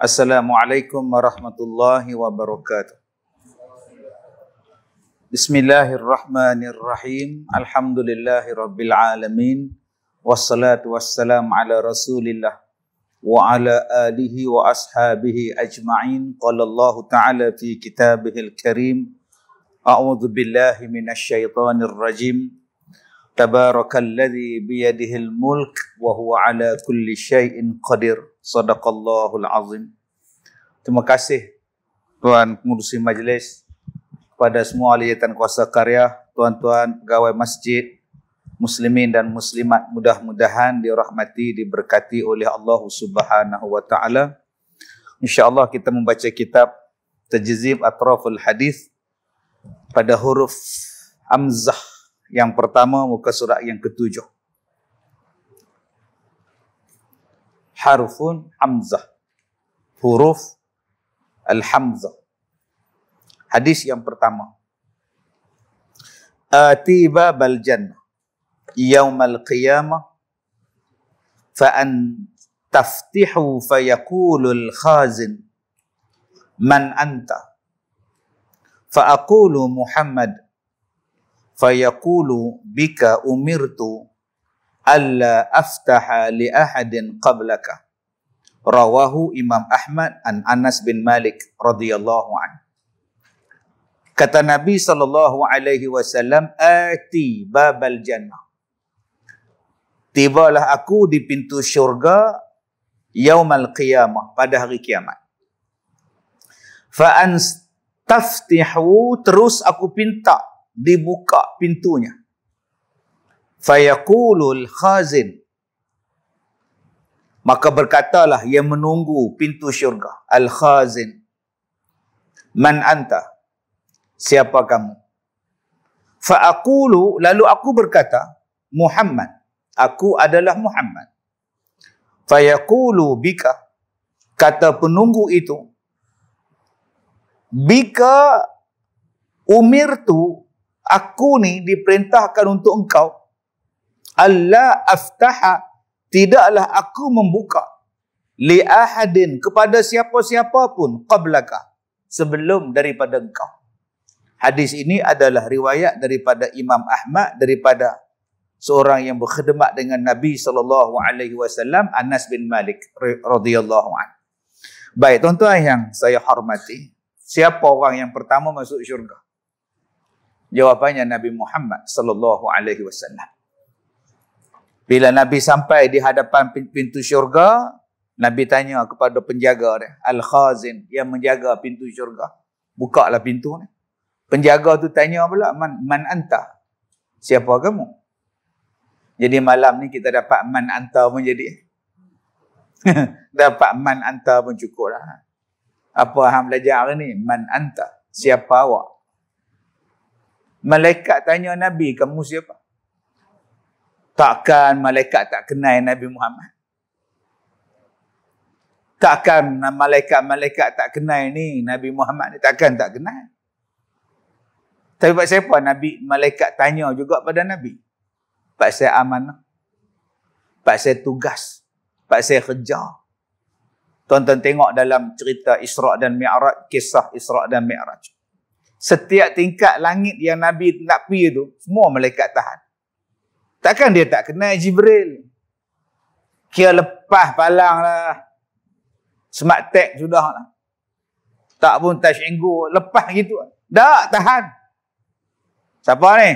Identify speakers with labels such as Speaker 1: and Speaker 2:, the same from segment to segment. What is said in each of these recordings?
Speaker 1: السلام عليكم ورحمة الله وبركاته بسم الله الرحمن الرحيم الحمد لله رب العالمين والصلاة والسلام على رسول الله وعلى آله وأصحابه أجمعين قال الله تعالى في كتابه الكريم أعوذ بالله من الشيطان الرجيم تبارك الذي بيده الملك وهو على كل شيء قدير Sadaqallahul Azim. Terima kasih Tuan Pengurusi Majlis kepada semua ahli jatan kuasa karya, tuan-tuan pegawai masjid, muslimin dan muslimat mudah-mudahan dirahmati, diberkati oleh Allah Subhanahu wa taala. Insya-Allah kita membaca kitab Tajzib Atraful Hadis pada huruf Amzah yang pertama muka surat yang ketujuh. حرف حمزة حروف الحمزة حديث yang pertama آتي باب الجنة يوم القيامة فأن تفتحوا فيقول الخازن من أنت فأقول محمد فيقول بك أمرت alla aftaha li ahadin qablaka rawahu imam ahmad an anas bin malik radhiyallahu an kata nabi sallallahu alaihi wasallam ati babal jannah tibalah aku di pintu syurga yaumal qiyamah pada hari kiamat fa anstaftihu terus aku pinta dibuka pintunya Fayaqulul khazin. Maka berkatalah yang menunggu pintu syurga. Al-khazin. Man anta. Siapa kamu? Fa'akulu, lalu aku berkata, Muhammad. Aku adalah Muhammad. Fayaqulu bika. Kata penunggu itu. Bika umir tu aku ni diperintahkan untuk engkau. Allah aftaha tidaklah aku membuka li ahadin kepada siapa-siapa pun qablaka sebelum daripada engkau hadis ini adalah riwayat daripada Imam Ahmad daripada seorang yang berkhidmat dengan Nabi sallallahu alaihi wasallam Anas bin Malik radhiyallahu anhu baik tuan-tuan yang saya hormati siapa orang yang pertama masuk syurga jawapannya Nabi Muhammad sallallahu alaihi wasallam bila Nabi sampai di hadapan pintu syurga, Nabi tanya kepada penjaga dia, Al-Khazin, yang menjaga pintu syurga. Bukalah pintu ni. Penjaga tu tanya pula, man, man anta? Siapa kamu? Jadi malam ni kita dapat man anta pun jadi. dapat man anta pun cukup lah. Apa yang belajar hari ni? Man anta? Siapa awak? Malaikat tanya Nabi, kamu siapa? Takkan malaikat tak kenal Nabi Muhammad. Takkan malaikat-malaikat tak kenal ni Nabi Muhammad ni. Takkan tak kenal. Tapi buat siapa Nabi malaikat tanya juga pada Nabi? Pak saya aman, pak saya tugas. pak saya kerja. Tonton tengok dalam cerita Isra' dan Mi'raj, kisah Isra' dan Mi'raj. Setiap tingkat langit yang Nabi nak pergi tu, semua malaikat tahan. Takkan dia tak kenal Jibril? Kira lepas palang lah. Smart tag sudah lah. Tak pun touch and go. Lepas gitu. Lah. Tak, tahan. Siapa ni?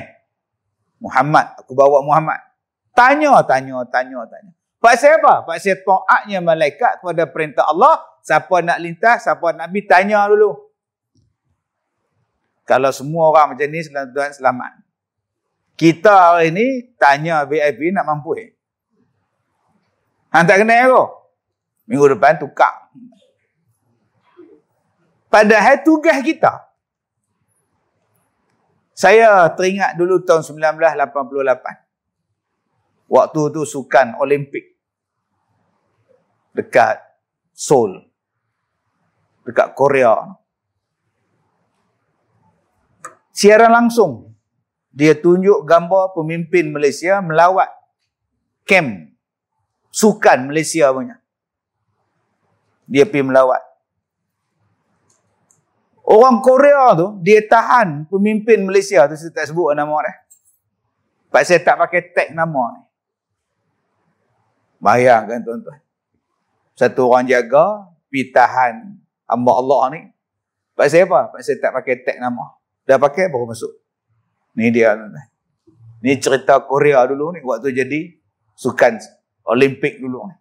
Speaker 1: Muhammad. Aku bawa Muhammad. Tanya, tanya, tanya, tanya. Paksa apa? Paksa to'atnya malaikat kepada perintah Allah. Siapa nak lintas, siapa Nabi, tanya dulu. Kalau semua orang macam ni, tuan-tuan selamat. Kita hari ni tanya VIP nak mampu eh. Hang tak kenal aku. Minggu depan tukar. Padahal tugas kita. Saya teringat dulu tahun 1988. Waktu tu sukan Olimpik. Dekat Seoul. Dekat Korea. Siaran langsung dia tunjuk gambar pemimpin Malaysia melawat kem sukan Malaysia punya. Dia pergi melawat. Orang Korea tu, dia tahan pemimpin Malaysia tu, saya tak sebut nama dia. Sebab saya tak pakai tag nama ni. Bayangkan tuan-tuan. Satu orang jaga, pergi tahan hamba Allah ni. Sebab saya apa? Sebab saya tak pakai tag nama. Dah pakai, baru masuk. Ni dia. Ni cerita Korea dulu ni waktu jadi sukan Olimpik dulu ni.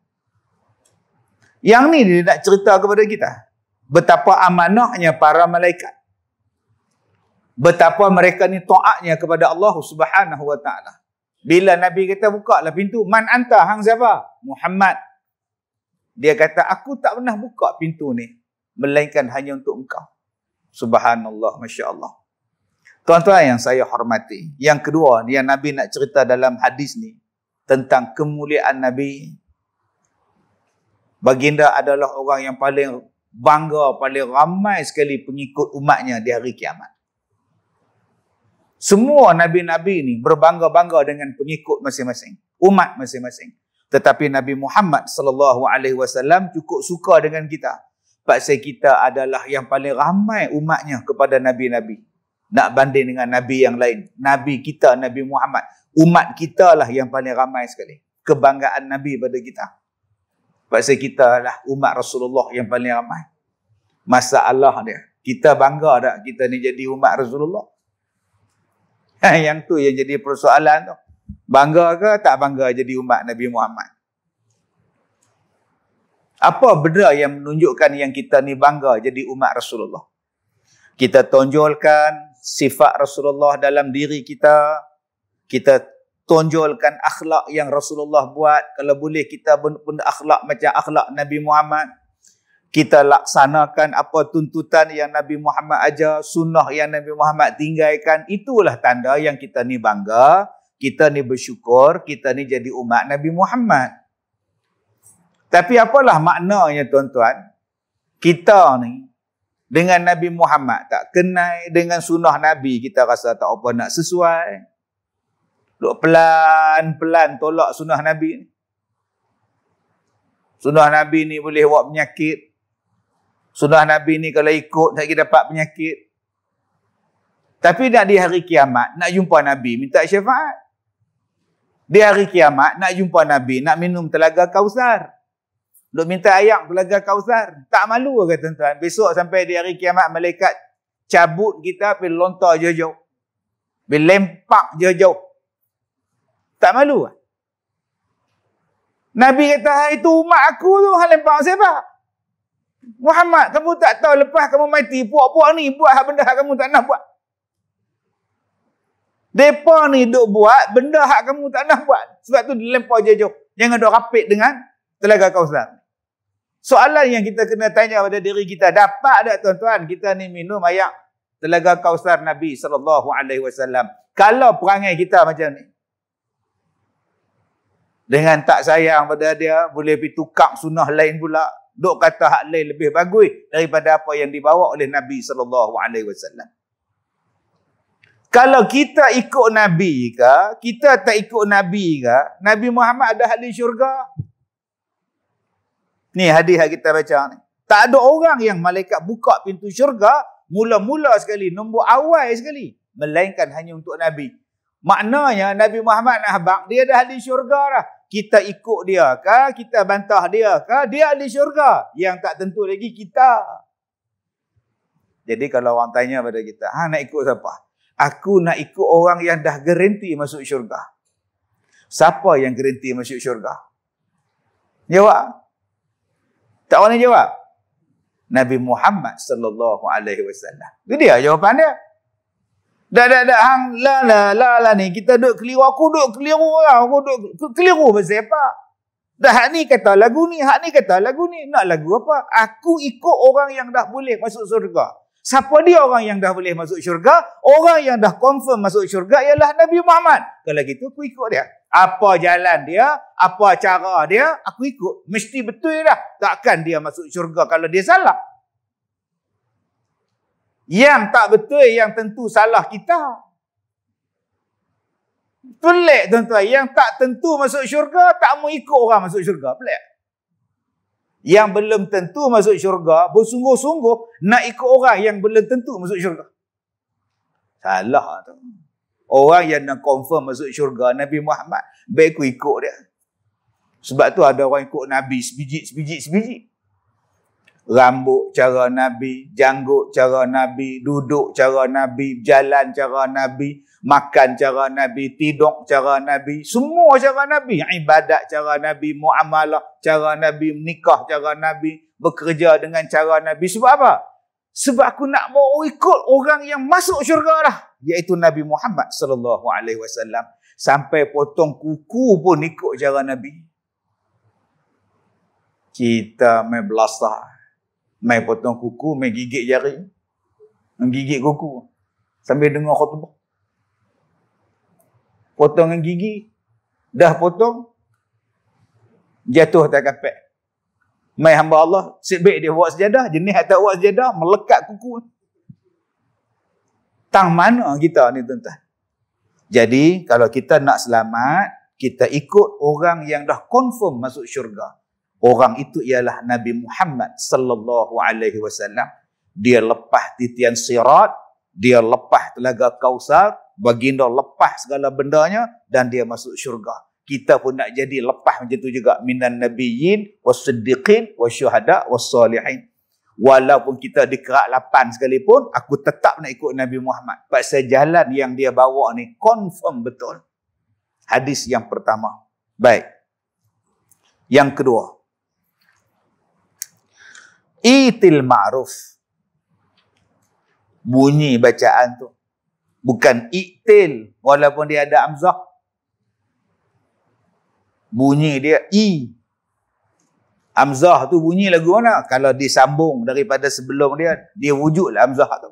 Speaker 1: Yang ni dia nak cerita kepada kita. Betapa amanahnya para malaikat. Betapa mereka ni taatnya kepada Allah Subhanahu Wa Taala. Bila Nabi kata buka lah pintu, man anta hang siapa? Muhammad. Dia kata aku tak pernah buka pintu ni melainkan hanya untuk engkau. Subhanallah, masya-Allah. Tuan-tuan yang saya hormati, yang kedua yang Nabi nak cerita dalam hadis ni tentang kemuliaan Nabi. Baginda adalah orang yang paling bangga, paling ramai sekali pengikut umatnya di hari kiamat. Semua Nabi-Nabi ni berbangga-bangga dengan pengikut masing-masing, umat masing-masing. Tetapi Nabi Muhammad sallallahu alaihi wasallam cukup suka dengan kita. Sebab kita adalah yang paling ramai umatnya kepada Nabi-Nabi nak banding dengan Nabi yang lain. Nabi kita, Nabi Muhammad. Umat kita lah yang paling ramai sekali. Kebanggaan Nabi pada kita. Sebab kita lah umat Rasulullah yang paling ramai. Masalah dia. Kita bangga tak kita ni jadi umat Rasulullah? yang tu yang jadi persoalan tu. Bangga ke tak bangga jadi umat Nabi Muhammad? Apa benda yang menunjukkan yang kita ni bangga jadi umat Rasulullah? Kita tonjolkan sifat Rasulullah dalam diri kita. Kita tonjolkan akhlak yang Rasulullah buat. Kalau boleh kita benda akhlak macam akhlak Nabi Muhammad. Kita laksanakan apa tuntutan yang Nabi Muhammad ajar, sunnah yang Nabi Muhammad tinggalkan. Itulah tanda yang kita ni bangga, kita ni bersyukur, kita ni jadi umat Nabi Muhammad. Tapi apalah maknanya tuan-tuan? Kita ni dengan Nabi Muhammad tak kenai dengan sunnah Nabi kita rasa tak apa nak sesuai duk pelan-pelan tolak sunnah Nabi sunnah Nabi ni boleh buat penyakit sunnah Nabi ni kalau ikut tak kita dapat penyakit tapi nak di hari kiamat nak jumpa Nabi minta syafaat di hari kiamat nak jumpa Nabi nak minum telaga kausar Duk minta ayam telaga kausar. Tak malu ke kata tuan-tuan. Besok sampai di hari kiamat malaikat cabut kita pergi lontar jauh-jauh. Pergi lempak jauh-jauh. Tak malu ke? Nabi kata, itu umat aku tu yang lempak siapa? Muhammad, kamu tak tahu lepas kamu mati, puak-puak ni buat hak benda hak kamu tak nak buat. Mereka ni duk buat benda hak kamu tak nak buat. Sebab tu dilempar jauh-jauh. Jangan duk rapit dengan telaga kausar. Soalan yang kita kena tanya pada diri kita, dapat tak tuan-tuan kita ni minum air telaga kausar Nabi saw. Kalau perangai kita macam ni. Dengan tak sayang pada dia, boleh pergi tukar sunnah lain pula. Duk kata hak lain lebih bagus daripada apa yang dibawa oleh Nabi saw. Kalau kita ikut Nabi ke, kita tak ikut Nabi ke, Nabi Muhammad ada ahli syurga. Ni hadis yang kita baca ni. Tak ada orang yang malaikat buka pintu syurga mula-mula sekali, nombor awal sekali. Melainkan hanya untuk Nabi. Maknanya Nabi Muhammad nak habak, dia dah di syurga lah. Kita ikut dia ke, kita bantah dia ke, dia di syurga. Yang tak tentu lagi kita. Jadi kalau orang tanya pada kita, ha nak ikut siapa? Aku nak ikut orang yang dah garanti masuk syurga. Siapa yang garanti masuk syurga? Jawab, tak orang jawab. Nabi Muhammad sallallahu alaihi wasallam. Itu dia jawapan dia. Dah dah dah hang la la la la ni kita duk keliru aku duk keliru lah aku duk keliru pasal apa? Dah ni kata lagu ni, hak ni kata lagu ni. Nak lagu apa? Aku ikut orang yang dah boleh masuk syurga. Siapa dia orang yang dah boleh masuk syurga? Orang yang dah confirm masuk syurga ialah Nabi Muhammad. Kalau gitu aku ikut dia apa jalan dia, apa cara dia, aku ikut. Mesti betul lah. Takkan dia masuk syurga kalau dia salah. Yang tak betul, yang tentu salah kita. Pelik tuan-tuan. Yang tak tentu masuk syurga, tak mau ikut orang masuk syurga. Pelik. Yang belum tentu masuk syurga, bersungguh-sungguh nak ikut orang yang belum tentu masuk syurga. Salah tuan orang yang nak confirm masuk syurga Nabi Muhammad baik aku ikut dia sebab tu ada orang ikut Nabi sebiji sebiji sebiji rambut cara Nabi janggut cara Nabi duduk cara Nabi jalan cara Nabi makan cara Nabi tidur cara Nabi semua cara Nabi ibadat cara Nabi muamalah cara Nabi nikah cara Nabi bekerja dengan cara Nabi sebab apa sebab aku nak mau ikut orang yang masuk syurga lah iaitu Nabi Muhammad sallallahu alaihi wasallam sampai potong kuku pun ikut cara Nabi. Kita mai belasah, mai potong kuku, mai gigit jari, menggigit kuku sambil dengar khutbah. Potongan gigi dah potong jatuh tak kapek. Mai hamba Allah, sebaik dia buat sejadah, jenis tak buat sejadah, melekat kuku. Ni tang mana kita ni tuan-tuan. Jadi kalau kita nak selamat, kita ikut orang yang dah confirm masuk syurga. Orang itu ialah Nabi Muhammad sallallahu alaihi wasallam. Dia lepas titian sirat, dia lepas telaga kausar, baginda lepas segala bendanya dan dia masuk syurga. Kita pun nak jadi lepas macam tu juga. Minan nabiyyin, wassiddiqin, wassyuhada, wassalihin walaupun kita ada kerak lapan sekalipun, aku tetap nak ikut Nabi Muhammad. paksa jalan yang dia bawa ni confirm betul. Hadis yang pertama. Baik. Yang kedua. Itil ma'ruf. Bunyi bacaan tu. Bukan itil walaupun dia ada amzah. Bunyi dia i. Amzah tu bunyi lagu mana? Kalau disambung daripada sebelum dia, dia wujudlah Amzah tu.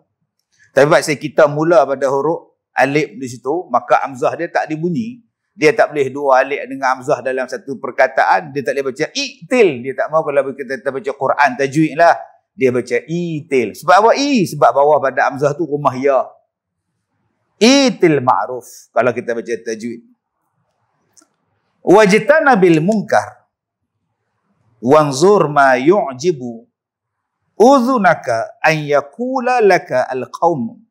Speaker 1: Tapi sebab saya kita mula pada huruf alif di situ, maka Amzah dia tak dibunyi. Dia tak boleh dua alif dengan Amzah dalam satu perkataan. Dia tak boleh baca itil. Dia tak mahu kalau kita, baca Quran tajwid lah. Dia baca itil. Sebab apa? I. Sebab bawah pada Amzah tu rumah ya. Itil ma'ruf. Kalau kita baca tajwid. Wajitana bil mungkar. وانظر ما يعجب أذنك أن يقول لك القوم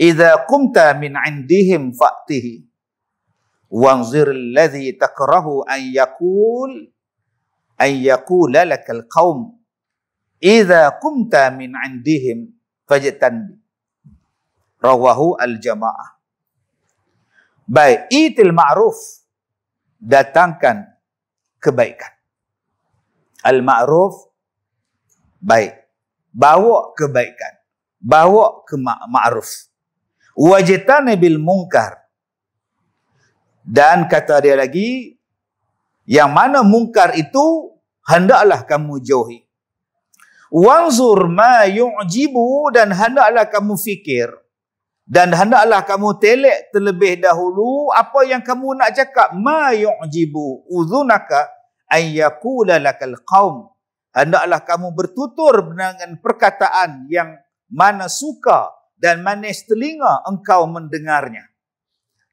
Speaker 1: إذا قمت من عندهم فأته وانظر الذي تكره أن يقول أن يقول لك القوم إذا قمت من عندهم فاجتنب رواه الجماعة بايت المعروف datangkan kebaikan. al-ma'ruf baik. Bawa kebaikan. Bawa ke ma'ruf. Wajitani bil mungkar. Dan kata dia lagi, yang mana mungkar itu, hendaklah kamu jauhi. Wanzur ma yu'jibu dan hendaklah kamu fikir. Dan hendaklah kamu telek terlebih dahulu apa yang kamu nak cakap. Ma yu'jibu uzunaka ayyakula lakal qaum hendaklah kamu bertutur dengan perkataan yang mana suka dan mana telinga engkau mendengarnya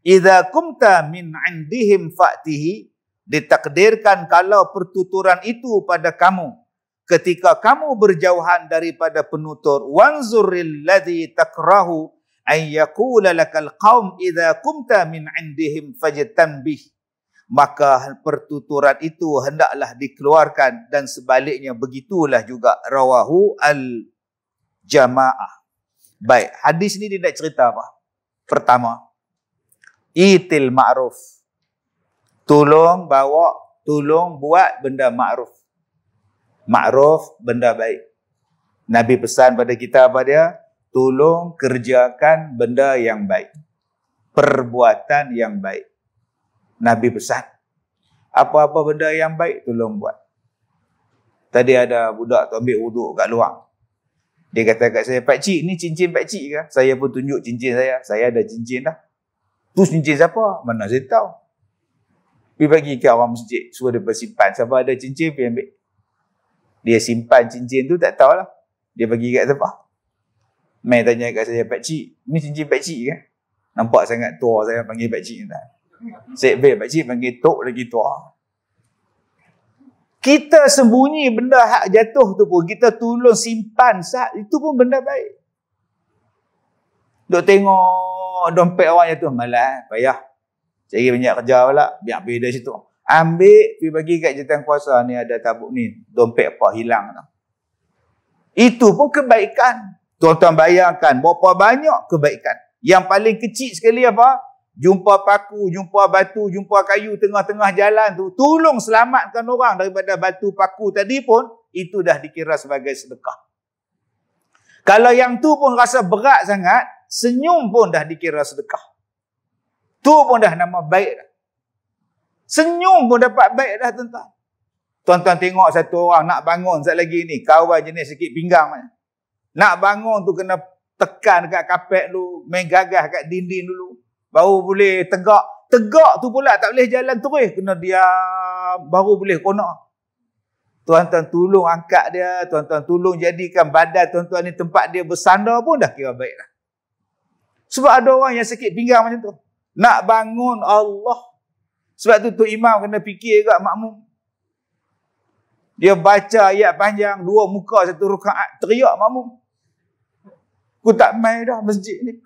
Speaker 1: idza kumta min indihim fatihi ditakdirkan kalau pertuturan itu pada kamu ketika kamu berjauhan daripada penutur wanzuril ladzi takrahu ayyakula lakal qaum idza kumta min indihim fajtanbih maka pertuturan itu hendaklah dikeluarkan dan sebaliknya begitulah juga rawahu al jamaah baik hadis ini dia nak cerita apa pertama itil ma'ruf tolong bawa tolong buat benda ma'ruf ma'ruf benda baik nabi pesan pada kita apa dia tolong kerjakan benda yang baik perbuatan yang baik Nabi pesan. Apa-apa benda yang baik tolong buat. Tadi ada budak tu ambil wuduk kat luar. Dia kata kat saya, Pak ni cincin Pak ke? Saya pun tunjuk cincin saya. Saya ada cincin dah. Tu cincin siapa? Mana saya tahu. Pergi bagi ke orang masjid. Suruh dia bersimpan. Siapa ada cincin, pergi ambil. Dia simpan cincin tu, tak tahulah. Dia bagi kat siapa? Main tanya kat saya, Pak ni cincin Pak Cik ke? Nampak sangat tua saya panggil Pak Cik. Tak? Syed Bin Pakcik panggil Tok lagi tua. Kita sembunyi benda hak jatuh tu pun. Kita tolong simpan sah. Itu pun benda baik. Duk tengok dompet orang tu Malah eh, payah. Cari banyak kerja pula. Biar pergi dari situ. Ambil pi bagi kat jatuh kuasa ni ada tabuk ni. Dompet apa hilang tu. Itu pun kebaikan. Tuan-tuan bayangkan berapa banyak kebaikan. Yang paling kecil sekali apa? jumpa paku, jumpa batu, jumpa kayu tengah-tengah jalan tu, tolong selamatkan orang daripada batu paku tadi pun, itu dah dikira sebagai sedekah. Kalau yang tu pun rasa berat sangat, senyum pun dah dikira sedekah. Tu pun dah nama baik dah. Senyum pun dapat baik dah tuan-tuan. Tuan-tuan tengok satu orang nak bangun sekejap lagi ni, kawan jenis sikit pinggang mana. Nak bangun tu kena tekan dekat kapet dulu, main gagah kat dinding dulu baru boleh tegak. Tegak tu pula tak boleh jalan terus. Kena dia baru boleh konak. Tuan-tuan tolong angkat dia, tuan-tuan tolong jadikan badan tuan-tuan ni tempat dia bersandar pun dah kira baik lah. Sebab ada orang yang sakit pinggang macam tu. Nak bangun Allah. Sebab tu tu Imam kena fikir juga makmum. Dia baca ayat panjang, dua muka satu rukaat, teriak makmum. Aku tak main dah masjid ni.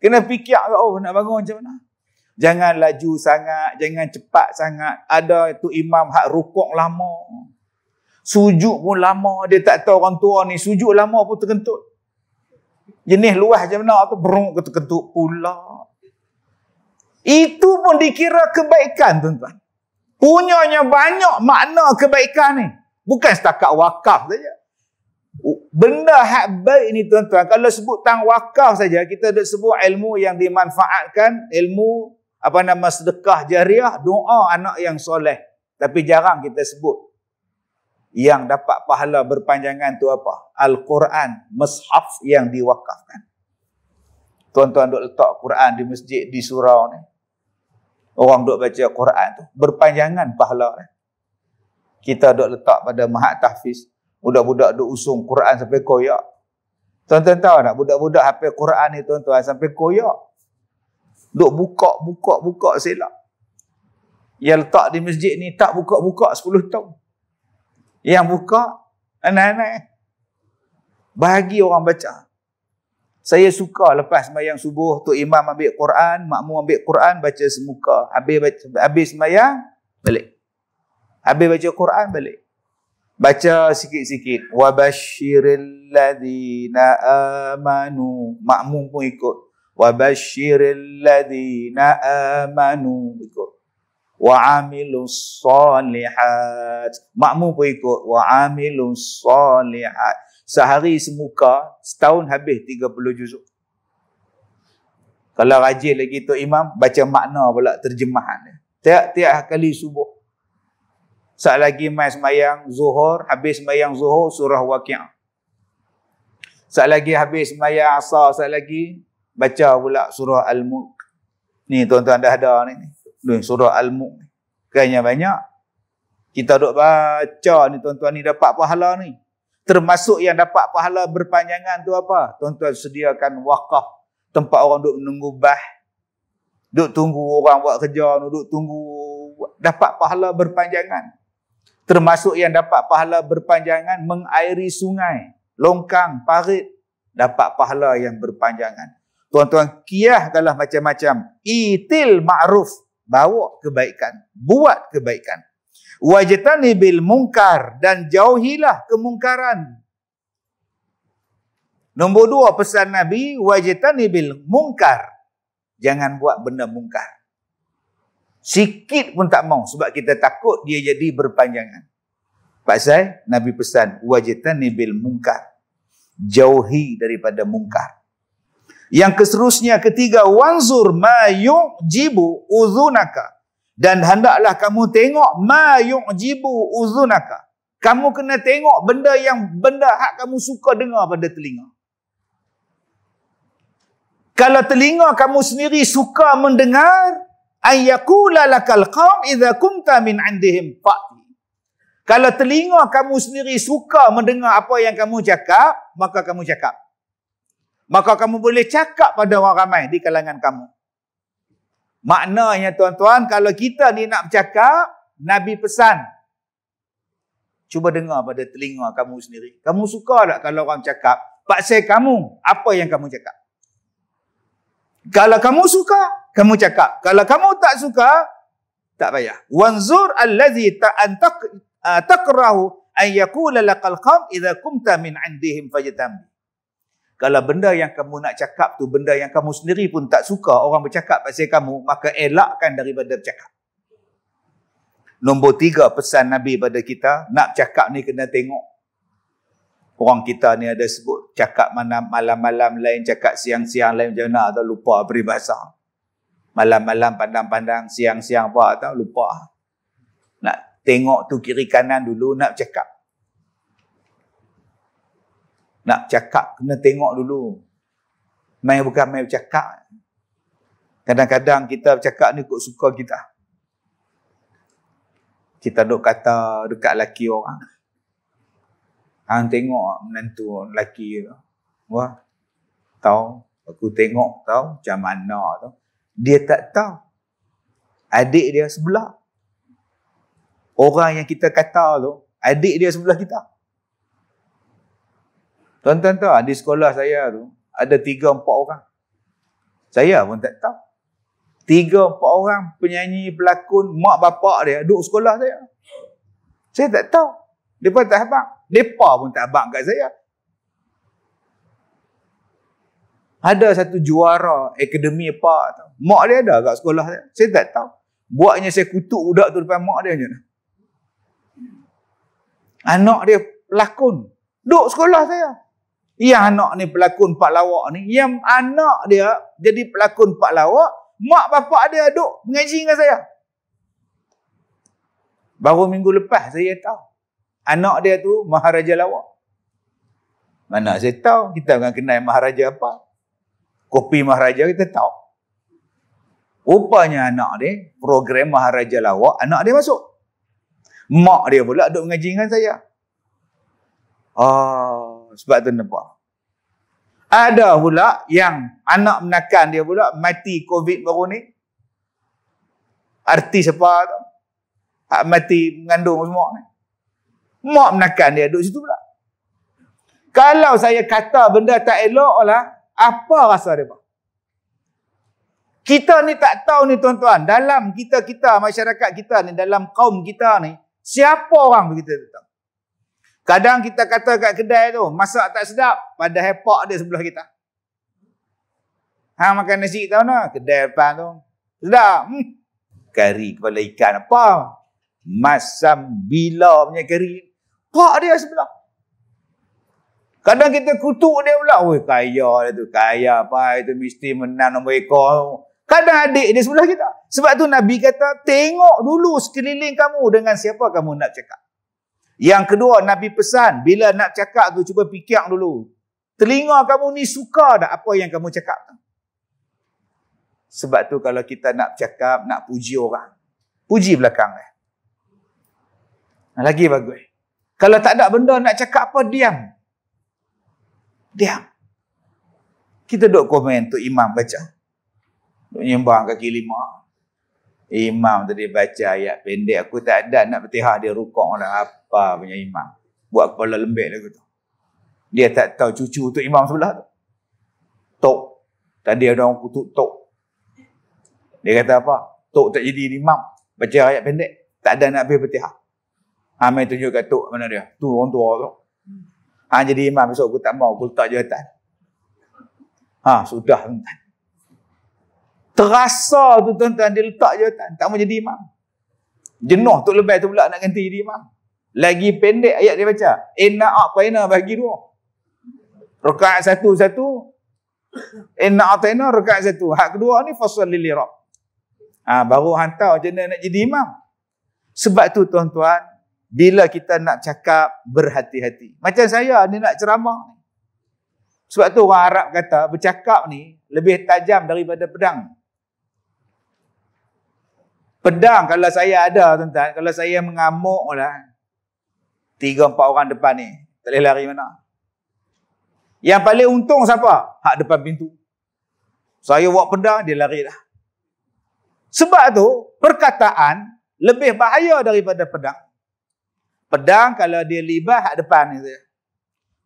Speaker 1: Kena fikir, oh nak bangun macam mana? Jangan laju sangat, jangan cepat sangat. Ada itu imam hak rukuk lama. Sujud pun lama. Dia tak tahu orang tua ni. Sujud lama pun terkentut. Jenis luas macam mana? Atau berung ke terkentut pula. Itu pun dikira kebaikan tuan-tuan. Punyanya banyak makna kebaikan ni. Bukan setakat wakaf saja. Benda hak baik ni tuan-tuan, kalau sebut tang wakaf saja, kita ada sebut ilmu yang dimanfaatkan, ilmu apa nama sedekah jariah, doa anak yang soleh. Tapi jarang kita sebut yang dapat pahala berpanjangan tu apa? Al-Quran, mushaf yang diwakafkan. Tuan-tuan duk letak Quran di masjid, di surau ni. Orang duk baca Quran tu. Berpanjangan pahala Kita duk letak pada mahat tahfiz budak-budak duk usung Quran sampai koyak. Tuan-tuan tahu tak budak-budak hafal Quran ni tuan-tuan sampai koyak. Duk buka buka buka silap. Yang letak di masjid ni tak buka buka 10 tahun. Yang buka anak-anak. Bagi orang baca. Saya suka lepas sembahyang subuh tu imam ambil Quran, makmu ambil Quran baca semuka. Habis baca, habis sembahyang balik. Habis baca Quran balik. Baca sikit-sikit. Wabashiril ladina amanu. Makmum pun ikut. Wabashiril ladina amanu. Ikut. Wa amilus salihat. Makmum pun ikut. Wa amilus salihat. Sehari semuka, setahun habis 30 juzuk. Kalau rajin lagi tu Imam, baca makna pula terjemahan. Tiap-tiap kali subuh. Saat lagi mai semayang zuhur, habis semayang zuhur, surah wakil. Saat lagi habis semayang asar, saat lagi baca pula surah Al-Mulk. Ni tuan-tuan dah ada ni. ni. Surah Al-Mulk. Kerana banyak. Kita duk baca ni tuan-tuan ni dapat pahala ni. Termasuk yang dapat pahala berpanjangan tu apa? Tuan-tuan sediakan wakaf. Tempat orang duk menunggu bah. Duk tunggu orang buat kerja. Duk tunggu dapat pahala berpanjangan termasuk yang dapat pahala berpanjangan mengairi sungai, longkang, parit dapat pahala yang berpanjangan. Tuan-tuan, kiah adalah macam-macam. Itil ma'ruf, bawa kebaikan, buat kebaikan. Wajitani bil mungkar dan jauhilah kemungkaran. Nombor dua pesan Nabi, wajitani bil mungkar. Jangan buat benda mungkar. Sikit pun tak mau sebab kita takut dia jadi berpanjangan. Pasal Nabi pesan wajitan nibil mungkar. Jauhi daripada mungkar. Yang keserusnya ketiga wanzur ma jibu uzunaka dan hendaklah kamu tengok ma jibu uzunaka. Kamu kena tengok benda yang benda hak kamu suka dengar pada telinga. Kalau telinga kamu sendiri suka mendengar, an yakula lakal qaum idza kunta min indihim fa'ti kalau telinga kamu sendiri suka mendengar apa yang kamu cakap maka kamu cakap maka kamu boleh cakap pada orang ramai di kalangan kamu maknanya tuan-tuan kalau kita ni nak bercakap nabi pesan cuba dengar pada telinga kamu sendiri kamu suka tak kalau orang cakap paksa kamu apa yang kamu cakap kalau kamu suka, kamu cakap kalau kamu tak suka tak payah wanzur allazi ta'antak takrahu uh, an yaqula laqal qam idza kumta min indihim fajtam kalau benda yang kamu nak cakap tu benda yang kamu sendiri pun tak suka orang bercakap pasal kamu maka elakkan daripada bercakap nombor tiga pesan nabi pada kita nak cakap ni kena tengok orang kita ni ada sebut cakap malam-malam lain cakap siang-siang lain macam mana atau lupa peribahasa malam-malam pandang-pandang, siang-siang apa tak lupa. Nak tengok tu kiri kanan dulu nak cakap. Nak cakap kena tengok dulu. Main bukan main bercakap. Kadang-kadang kita bercakap ni kok suka kita. Kita duk kata dekat laki orang. Hang tengok menantu laki tu. Wah. Tahu aku tengok tahu macam mana tu dia tak tahu adik dia sebelah orang yang kita kata tu adik dia sebelah kita tuan-tuan tahu di sekolah saya tu ada tiga empat orang saya pun tak tahu tiga empat orang penyanyi pelakon mak bapak dia duduk sekolah saya saya tak tahu depa tak habaq depa pun tak habaq kat saya ada satu juara akademi apa tu. Mak dia ada kat sekolah dia. Saya tak tahu. Buatnya saya kutuk budak tu depan mak dia je. Anak dia pelakon. Duk sekolah saya. Ia anak ni pelakon Pak Lawak ni. Ia anak dia jadi pelakon Pak Lawak. Mak bapak dia duk mengaji dengan saya. Baru minggu lepas saya tahu. Anak dia tu Maharaja Lawak. Mana saya tahu. Kita akan kenal Maharaja apa kopi Maharaja kita tahu. Rupanya anak dia, program Maharaja Lawak, anak dia masuk. Mak dia pula duduk mengaji dengan saya. Oh, sebab tu nampak. Ada pula yang anak menakan dia pula mati COVID baru ni. Artis apa tu. Mati mengandung semua ni. Mak menakan dia duduk situ pula. Kalau saya kata benda tak elok lah, apa rasa dia bang? Kita ni tak tahu ni tuan-tuan. Dalam kita-kita, masyarakat kita ni, dalam kaum kita ni. Siapa orang kita tahu? Kadang kita kata kat kedai tu, masak tak sedap. Pada hepak dia sebelah kita. Ha, makan nasi tau nak? Kedai depan tu. Sedap. Hmm. Kari kepala ikan apa? Masam bila punya kari. Pak dia sebelah. Kadang kita kutuk dia pula. Oh, kaya dia tu. Kaya apa itu mesti menang nombor ekor. Kadang adik dia sebelah kita. Sebab tu Nabi kata, tengok dulu sekeliling kamu dengan siapa kamu nak cakap. Yang kedua, Nabi pesan. Bila nak cakap tu, cuba fikir dulu. Telinga kamu ni suka tak apa yang kamu cakap Sebab tu kalau kita nak cakap, nak puji orang. Puji belakang Lagi bagus. Kalau tak ada benda nak cakap apa, diam. Diam. Kita duduk komen untuk imam baca. Duduk nyembang kaki lima. Imam tadi baca ayat pendek. Aku tak ada nak bertihar dia rukuk lah. Apa punya imam. Buat kepala lembek lagi tu. Dia tak tahu cucu tu imam sebelah tu. Tok. Tadi ada orang kutuk tok. Dia kata apa? Tok tak jadi imam. Baca ayat pendek. Tak ada nak habis bertihar. Amin tunjuk kat tok mana dia. Tu orang tua tu. Ha, jadi imam besok aku tak mau, aku letak je atas. Ha, sudah Terasa tu tuan-tuan, dia letak je atas. Tak mau jadi imam. Jenuh tu lebih tu pula nak ganti jadi imam. Lagi pendek ayat dia baca. Inna a'tayna bagi dua. Rekat satu-satu. Inna a'tayna rekat satu. Hak kedua ni fasal lili rab. Ha, baru hantar macam nak jadi imam. Sebab tu tuan-tuan, bila kita nak cakap berhati-hati. Macam saya ni nak ceramah Sebab tu orang Arab kata bercakap ni lebih tajam daripada pedang. Pedang kalau saya ada tuan-tuan, kalau saya mengamuk Tiga empat orang depan ni, tak boleh lari mana. Yang paling untung siapa? Hak depan pintu. Saya buat pedang, dia lari dah. Sebab tu, perkataan lebih bahaya daripada pedang pedang kalau dia libah hak depan ni saya.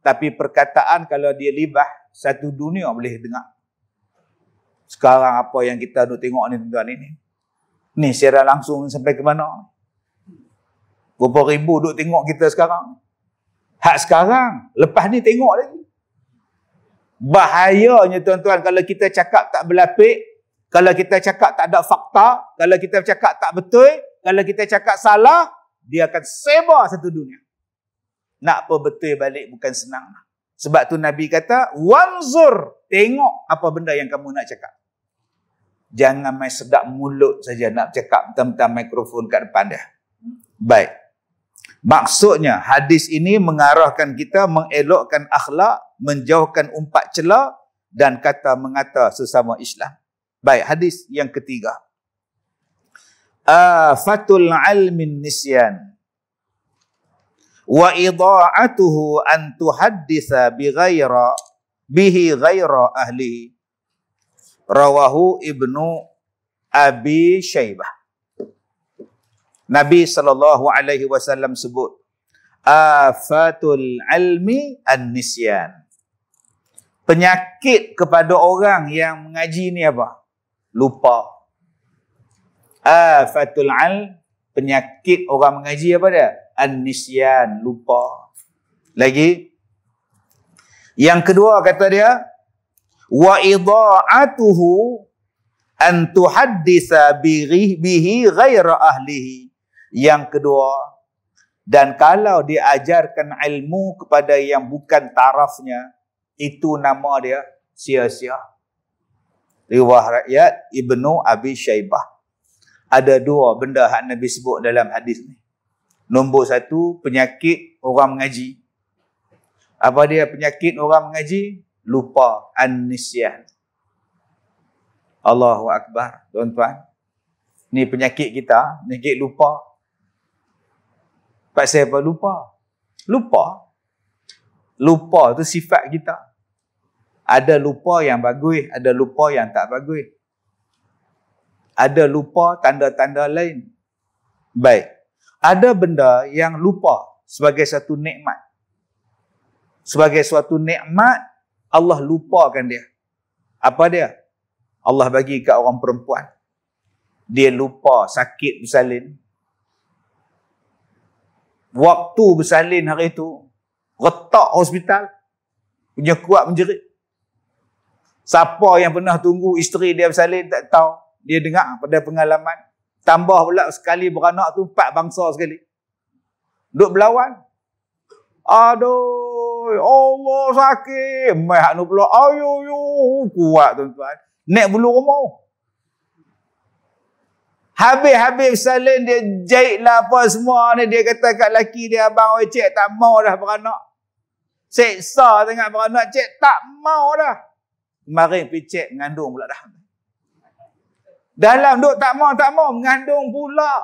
Speaker 1: Tapi perkataan kalau dia libah satu dunia boleh dengar. Sekarang apa yang kita duk tengok ni tuan-tuan ini. Ni secara langsung sampai ke mana? Berapa ribu duk tengok kita sekarang? Hak sekarang, lepas ni tengok lagi. Bahayanya tuan-tuan kalau kita cakap tak berlapik, kalau kita cakap tak ada fakta, kalau kita cakap tak betul, kalau kita cakap salah, dia akan sebar satu dunia. Nak apa betul balik bukan senang. Lah. Sebab tu Nabi kata, wanzur, tengok apa benda yang kamu nak cakap. Jangan main sedap mulut saja nak cakap tentang mikrofon kat depan dia. Baik. Maksudnya hadis ini mengarahkan kita mengelokkan akhlak, menjauhkan umpat celah dan kata mengata sesama Islam. Baik, hadis yang ketiga afatul almin nisyan wa idha'atuhu an tuhaddisa bi ghaira bihi ghaira ahli rawahu ibnu abi syaibah nabi sallallahu alaihi wasallam sebut afatul almi an nisyan penyakit kepada orang yang mengaji ni apa lupa afatul al penyakit orang mengaji apa dia? an lupa. Lagi yang kedua kata dia wa idaa'atuhu an tuhaddisa bihi ghaira ahlihi. Yang kedua dan kalau diajarkan ilmu kepada yang bukan tarafnya itu nama dia sia-sia. Riwayat Ibnu Abi Syaibah ada dua benda yang Nabi sebut dalam hadis ni. Nombor satu, penyakit orang mengaji. Apa dia penyakit orang mengaji? Lupa an-nisyan. Allahu Akbar, tuan-tuan. Ni penyakit kita, penyakit lupa. Sebab saya apa lupa? Lupa. Lupa itu sifat kita. Ada lupa yang bagus, ada lupa yang tak bagus ada lupa tanda-tanda lain. Baik. Ada benda yang lupa sebagai satu nikmat. Sebagai suatu nikmat Allah lupakan dia. Apa dia? Allah bagi ke orang perempuan. Dia lupa sakit bersalin. Waktu bersalin hari itu, retak hospital. Punya kuat menjerit. Siapa yang pernah tunggu isteri dia bersalin tak tahu dia dengar pada pengalaman tambah pula sekali beranak tu empat bangsa sekali duduk berlawan aduh Allah sakit mai hak nu pula ayo yo kuat tuan-tuan naik bulu rumah Habis-habis salin dia jahit lah apa semua ni. Dia kata kat laki dia, abang oi cik tak mau dah beranak. Seksa tengah beranak cik tak mau dah. Mari pergi cik mengandung pula dah. Dalam duk tak mau tak mau mengandung pula.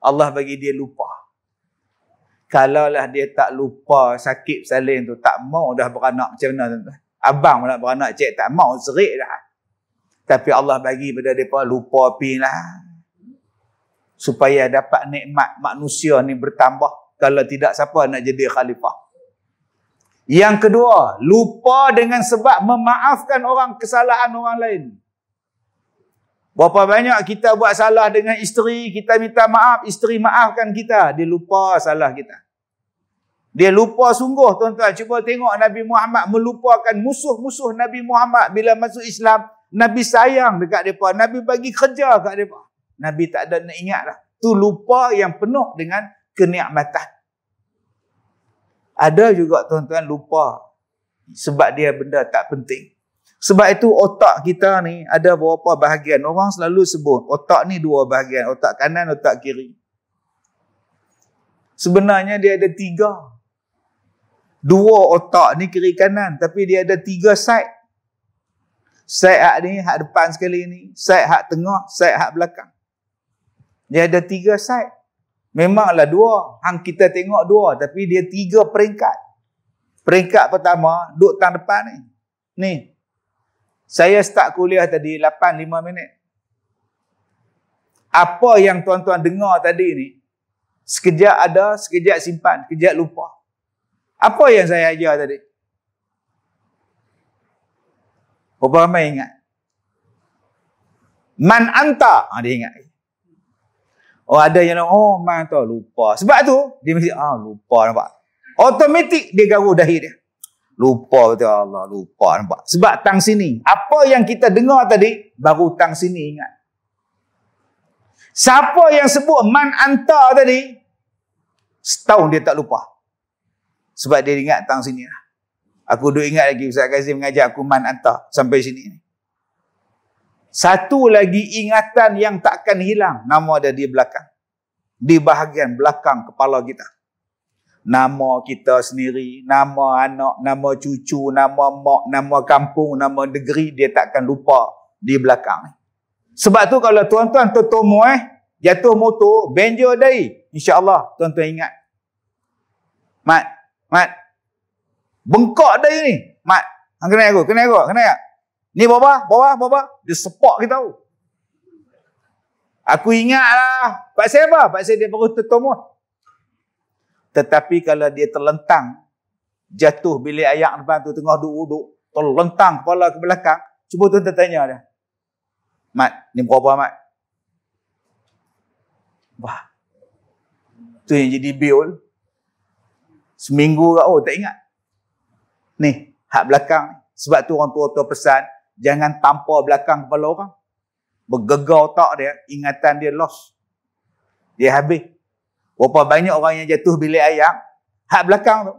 Speaker 1: Allah bagi dia lupa. Kalaulah dia tak lupa sakit salin tu tak mau dah beranak macam mana tuan-tuan. Abang nak beranak cek tak mau serik dah. Tapi Allah bagi pada depa lupa pinlah. Supaya dapat nikmat manusia ni bertambah kalau tidak siapa nak jadi khalifah. Yang kedua, lupa dengan sebab memaafkan orang kesalahan orang lain. Berapa banyak kita buat salah dengan isteri, kita minta maaf, isteri maafkan kita, dia lupa salah kita. Dia lupa sungguh tuan-tuan. Cuba tengok Nabi Muhammad melupakan musuh-musuh Nabi Muhammad bila masuk Islam. Nabi sayang dekat mereka. Nabi bagi kerja dekat mereka. Nabi tak ada nak ingat lah. Itu lupa yang penuh dengan kenikmatan. Ada juga tuan-tuan lupa sebab dia benda tak penting. Sebab itu otak kita ni ada beberapa bahagian. Orang selalu sebut otak ni dua bahagian. Otak kanan, otak kiri. Sebenarnya dia ada tiga. Dua otak ni kiri kanan. Tapi dia ada tiga side. Side hak ni, hak depan sekali ni. Side hak tengah, side hak belakang. Dia ada tiga side. Memanglah dua. Hang kita tengok dua. Tapi dia tiga peringkat. Peringkat pertama, duduk tang depan ni. Ni, saya start kuliah tadi 8-5 minit. Apa yang tuan-tuan dengar tadi ni, sekejap ada, sekejap simpan, sekejap lupa. Apa yang saya ajar tadi? Berapa ramai ingat? Man anta? Ha, dia ingat. Oh ada yang oh man tu lupa. Sebab tu, dia mesti, ah oh, lupa nampak. Automatik dia garuh dahi dia. Lupa kata Allah, lupa nampak. Sebab tang sini. Apa yang kita dengar tadi, baru tang sini ingat. Siapa yang sebut man anta tadi, setahun dia tak lupa. Sebab dia ingat tang sini lah. Aku duk ingat lagi Ustaz Kazim mengajar aku man anta sampai sini. Satu lagi ingatan yang takkan hilang, nama dia di belakang. Di bahagian belakang kepala kita nama kita sendiri, nama anak, nama cucu, nama mak, nama kampung, nama negeri, dia takkan lupa di belakang Sebab tu kalau tuan-tuan tertemu eh, jatuh motor, benjo dai. InsyaAllah tuan-tuan ingat. Mat, mat. Bengkok dai ni. Mat, hang kena aku, kena aku, kena aku. Ni bapa, bapa, bapa, dia sepak kita tahu. Aku ingatlah. Pak saya apa? Pak saya dia baru tertemu. Tetapi kalau dia terlentang, jatuh bila ayak depan tu tengah duduk-duduk, terlentang kepala ke belakang, cuba tu tanya dia. Mat, ni berapa Mat? Wah. Tu yang jadi biol. Seminggu ke, oh tak ingat. Ni, hak belakang. Sebab tu orang tua-tua pesan, jangan tanpa belakang kepala orang. Bergegar otak dia, ingatan dia lost. Dia habis. Berapa banyak orang yang jatuh bilik ayam? Hak belakang tu.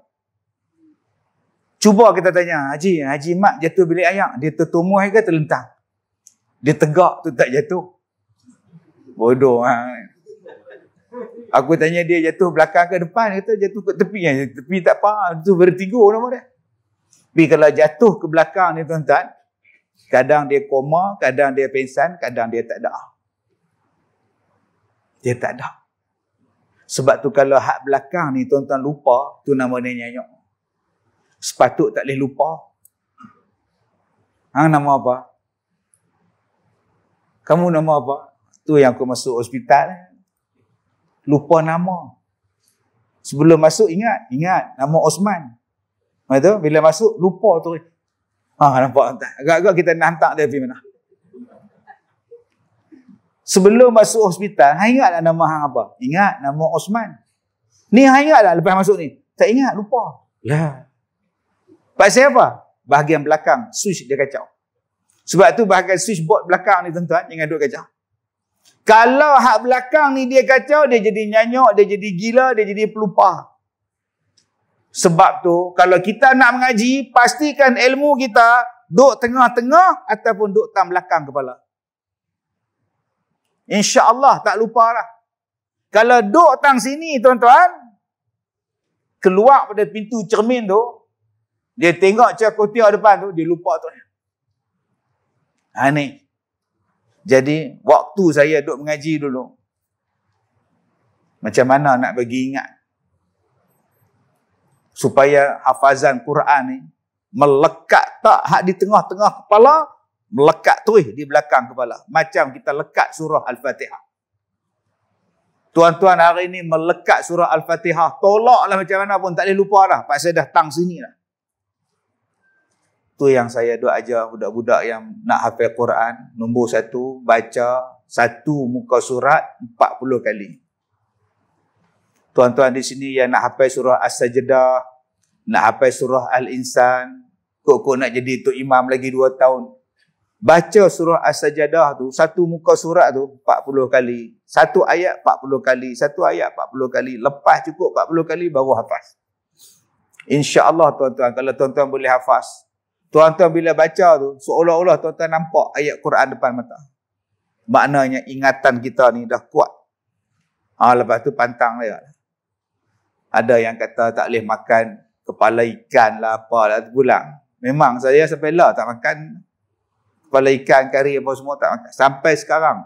Speaker 1: Cuba kita tanya, Haji, Haji Mat jatuh bilik ayam. Dia tertumuh ke terlentang? Dia tegak tu tak jatuh. Bodoh. Ha? Aku tanya dia jatuh belakang ke depan? Dia kata jatuh ke tepi. Ya? Tepi tak apa. Itu bertigo nama dia. Tapi kalau jatuh ke belakang ni tuan-tuan, kadang dia koma, kadang dia pensan, kadang dia tak ada. Dia tak ada. Sebab tu kalau hak belakang ni tuan-tuan lupa, tu nama dia nyanyuk. Sepatut tak boleh lupa. Hang nama apa? Kamu nama apa? Tu yang aku masuk hospital. Lupa nama. Sebelum masuk ingat, ingat nama Osman. Mana tu? Bila masuk lupa tu. Ha nampak tak? Agak-agak kita nantak hantar dia pergi mana? sebelum masuk hospital, hang ingatlah nama hang apa? Ingat nama Osman. Ni hang ingatlah lepas masuk ni? Tak ingat, lupa. Lah. Ya. Pasal apa? Bahagian belakang switch dia kacau. Sebab tu bahagian switch switchboard belakang ni tuan-tuan jangan duduk kacau. Kalau hak belakang ni dia kacau, dia jadi nyanyok, dia jadi gila, dia jadi pelupa. Sebab tu, kalau kita nak mengaji, pastikan ilmu kita duduk tengah-tengah ataupun duduk tam belakang kepala. InsyaAllah tak lupa lah. Kalau duduk tang sini tuan-tuan, keluar pada pintu cermin tu, dia tengok cakotia depan tu, dia lupa tu. Ha ni. Jadi, waktu saya duduk mengaji dulu, macam mana nak bagi ingat? Supaya hafazan Quran ni, melekat tak hak di tengah-tengah kepala, melekat terus di belakang kepala. Macam kita lekat surah Al-Fatihah. Tuan-tuan hari ini melekat surah Al-Fatihah. Tolaklah macam mana pun tak boleh lupa dah. Pak saya dah tang sini lah. Tu yang saya doa aja budak-budak yang nak hafal Quran. Nombor satu, baca satu muka surat empat puluh kali. Tuan-tuan di sini yang nak hafal surah As-Sajdah, nak hafal surah Al-Insan, kok kok nak jadi tok imam lagi dua tahun, baca surah As-Sajadah tu, satu muka surat tu 40 kali, satu ayat 40 kali, satu ayat 40 kali, lepas cukup 40 kali baru hafaz. InsyaAllah tuan-tuan, kalau tuan-tuan boleh hafaz, tuan-tuan bila baca tu, seolah-olah tuan-tuan nampak ayat Quran depan mata. Maknanya ingatan kita ni dah kuat. Ha, lepas tu pantang dia. Ada yang kata tak boleh makan kepala ikan lah apa lah, pulang. Memang saya sampai lah tak makan kepala ikan, kari apa semua tak makan. Sampai sekarang.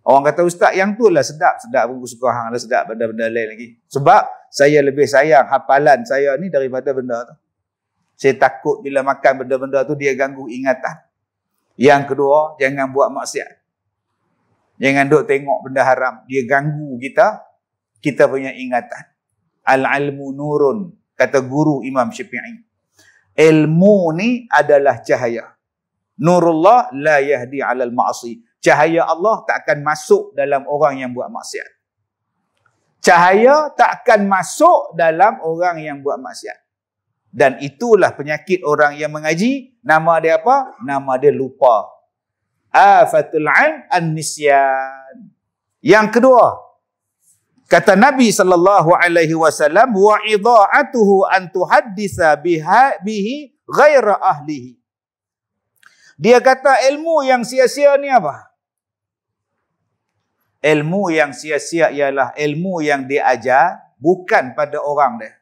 Speaker 1: Orang kata ustaz yang tu lah sedap. Sedap buku suka hang lah sedap benda-benda lain lagi. Sebab saya lebih sayang hafalan saya ni daripada benda tu. Saya takut bila makan benda-benda tu dia ganggu ingatan. Yang kedua, jangan buat maksiat. Jangan duk tengok benda haram. Dia ganggu kita, kita punya ingatan. Al-ilmu nurun, kata guru Imam Syafi'i. Ilmu ni adalah cahaya. Nurullah la yahdi alal ma'asi. Cahaya Allah tak akan masuk dalam orang yang buat maksiat. Cahaya tak akan masuk dalam orang yang buat maksiat. Dan itulah penyakit orang yang mengaji. Nama dia apa? Nama dia lupa. Afatul al nisyan Yang kedua, kata Nabi saw. alaihi wasallam wa idaatuhu an tuhaddisa bihi ghaira ahlihi. Dia kata ilmu yang sia-sia ni apa? Ilmu yang sia-sia ialah ilmu yang diajar bukan pada orang dia.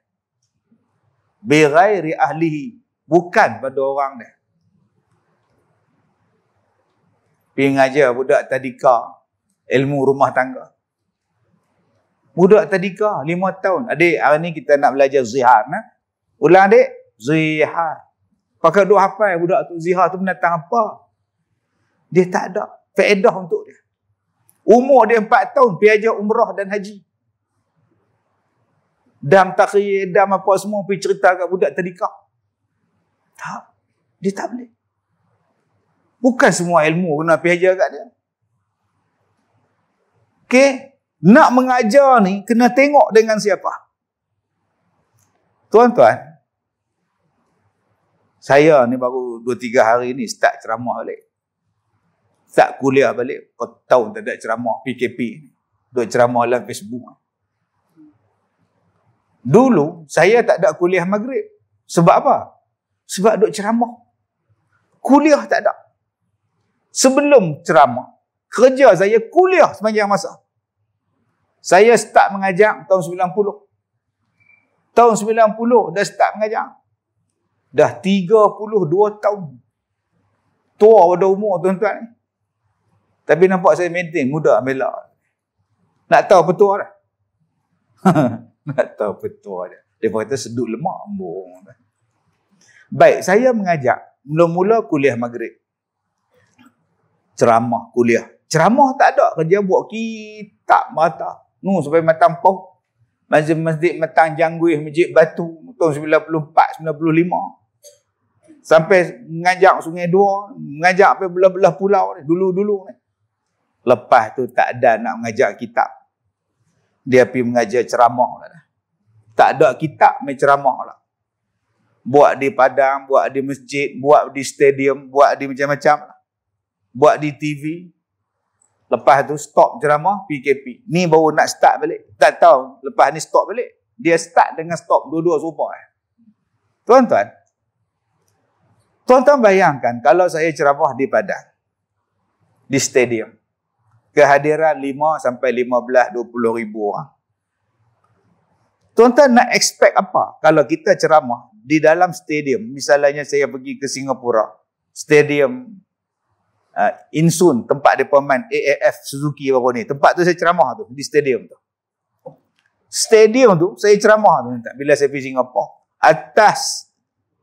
Speaker 1: Birairi ahlihi. Bukan pada orang dia. Pergi aja budak tadika ilmu rumah tangga. Budak tadika lima tahun. Adik, hari ni kita nak belajar zihar. Nah? Ulang adik. Zihar. Pakai duk hafal budak tu zihar tu menatang apa? Dia tak ada faedah untuk dia. Umur dia empat tahun, pergi ajar umrah dan haji. Dam takhir, dam apa semua, pergi cerita kat budak terdikah. Tak. Dia tak boleh. Bukan semua ilmu kena pergi ajar kat dia. Okay? Nak mengajar ni, kena tengok dengan siapa. Tuan-tuan, saya ni baru 2-3 hari ni start ceramah balik. Start kuliah balik. Kau tahu tak ada ceramah PKP. Duk ceramah dalam Facebook. Dulu saya tak ada kuliah maghrib. Sebab apa? Sebab dok ceramah. Kuliah tak ada. Sebelum ceramah, kerja saya kuliah sepanjang masa. Saya start mengajar tahun 90. Tahun 90 dah start mengajar. Dah 32 tahun. Tua pada umur tuan-tuan ni. Tapi nampak saya maintain muda Mela. Nak tahu petua dah. Nak tahu petua dah. Dia pun sedut lemak. Bong. Baik, saya mengajak. Mula-mula kuliah maghrib. Ceramah kuliah. Ceramah tak ada. Kerja buat kitab mata. Nung sampai matang pau masjid-masjid Metang Janggih, Masjid Batu tahun 94-95. Sampai mengajak Sungai Dua, mengajak sampai belah-belah pulau ni, dulu-dulu ni. Lepas tu tak ada nak mengajar kitab. Dia pergi mengajar ceramah lah. Tak ada kitab, main ceramah lah. Buat di padang, buat di masjid, buat di stadium, buat di macam-macam lah. Buat di TV, Lepas tu stop ceramah PKP. Ni baru nak start balik. Tak tahu lepas ni stop balik. Dia start dengan stop dua-dua serupa. Eh. Tuan-tuan. Tuan-tuan bayangkan kalau saya ceramah di Padang. Di stadium. Kehadiran 5 sampai 15, 20 ribu orang. Tuan-tuan nak expect apa kalau kita ceramah di dalam stadium. Misalnya saya pergi ke Singapura. Stadium uh, Insun tempat deponent AAF Suzuki apa ni tempat tu saya ceramah tu di stadium tu stadium tu saya ceramah tu bila saya pergi Singapura atas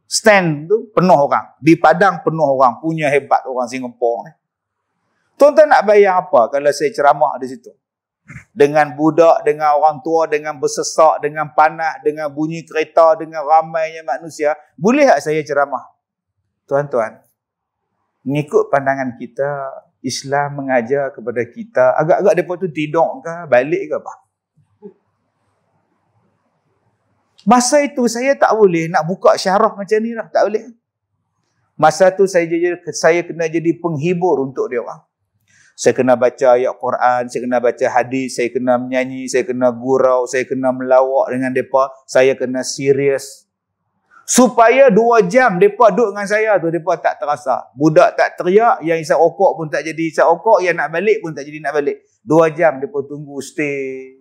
Speaker 1: stand tu penuh orang di padang penuh orang punya hebat orang Singapura ni tuan-tuan nak bayang apa kalau saya ceramah di situ dengan budak, dengan orang tua, dengan bersesak, dengan panah dengan bunyi kereta, dengan ramainya manusia. Boleh tak saya ceramah? Tuan-tuan, mengikut pandangan kita, Islam mengajar kepada kita, agak-agak mereka tu tidur ke, balik ke apa? Masa itu saya tak boleh nak buka syarah macam ni lah, tak boleh. Masa itu saya jadi saya kena jadi penghibur untuk dia Saya kena baca ayat Quran, saya kena baca hadis, saya kena menyanyi, saya kena gurau, saya kena melawak dengan mereka, saya kena serius supaya dua jam mereka duduk dengan saya tu mereka tak terasa budak tak teriak yang isap okok pun tak jadi isap okok yang nak balik pun tak jadi nak balik Dua jam mereka tunggu stay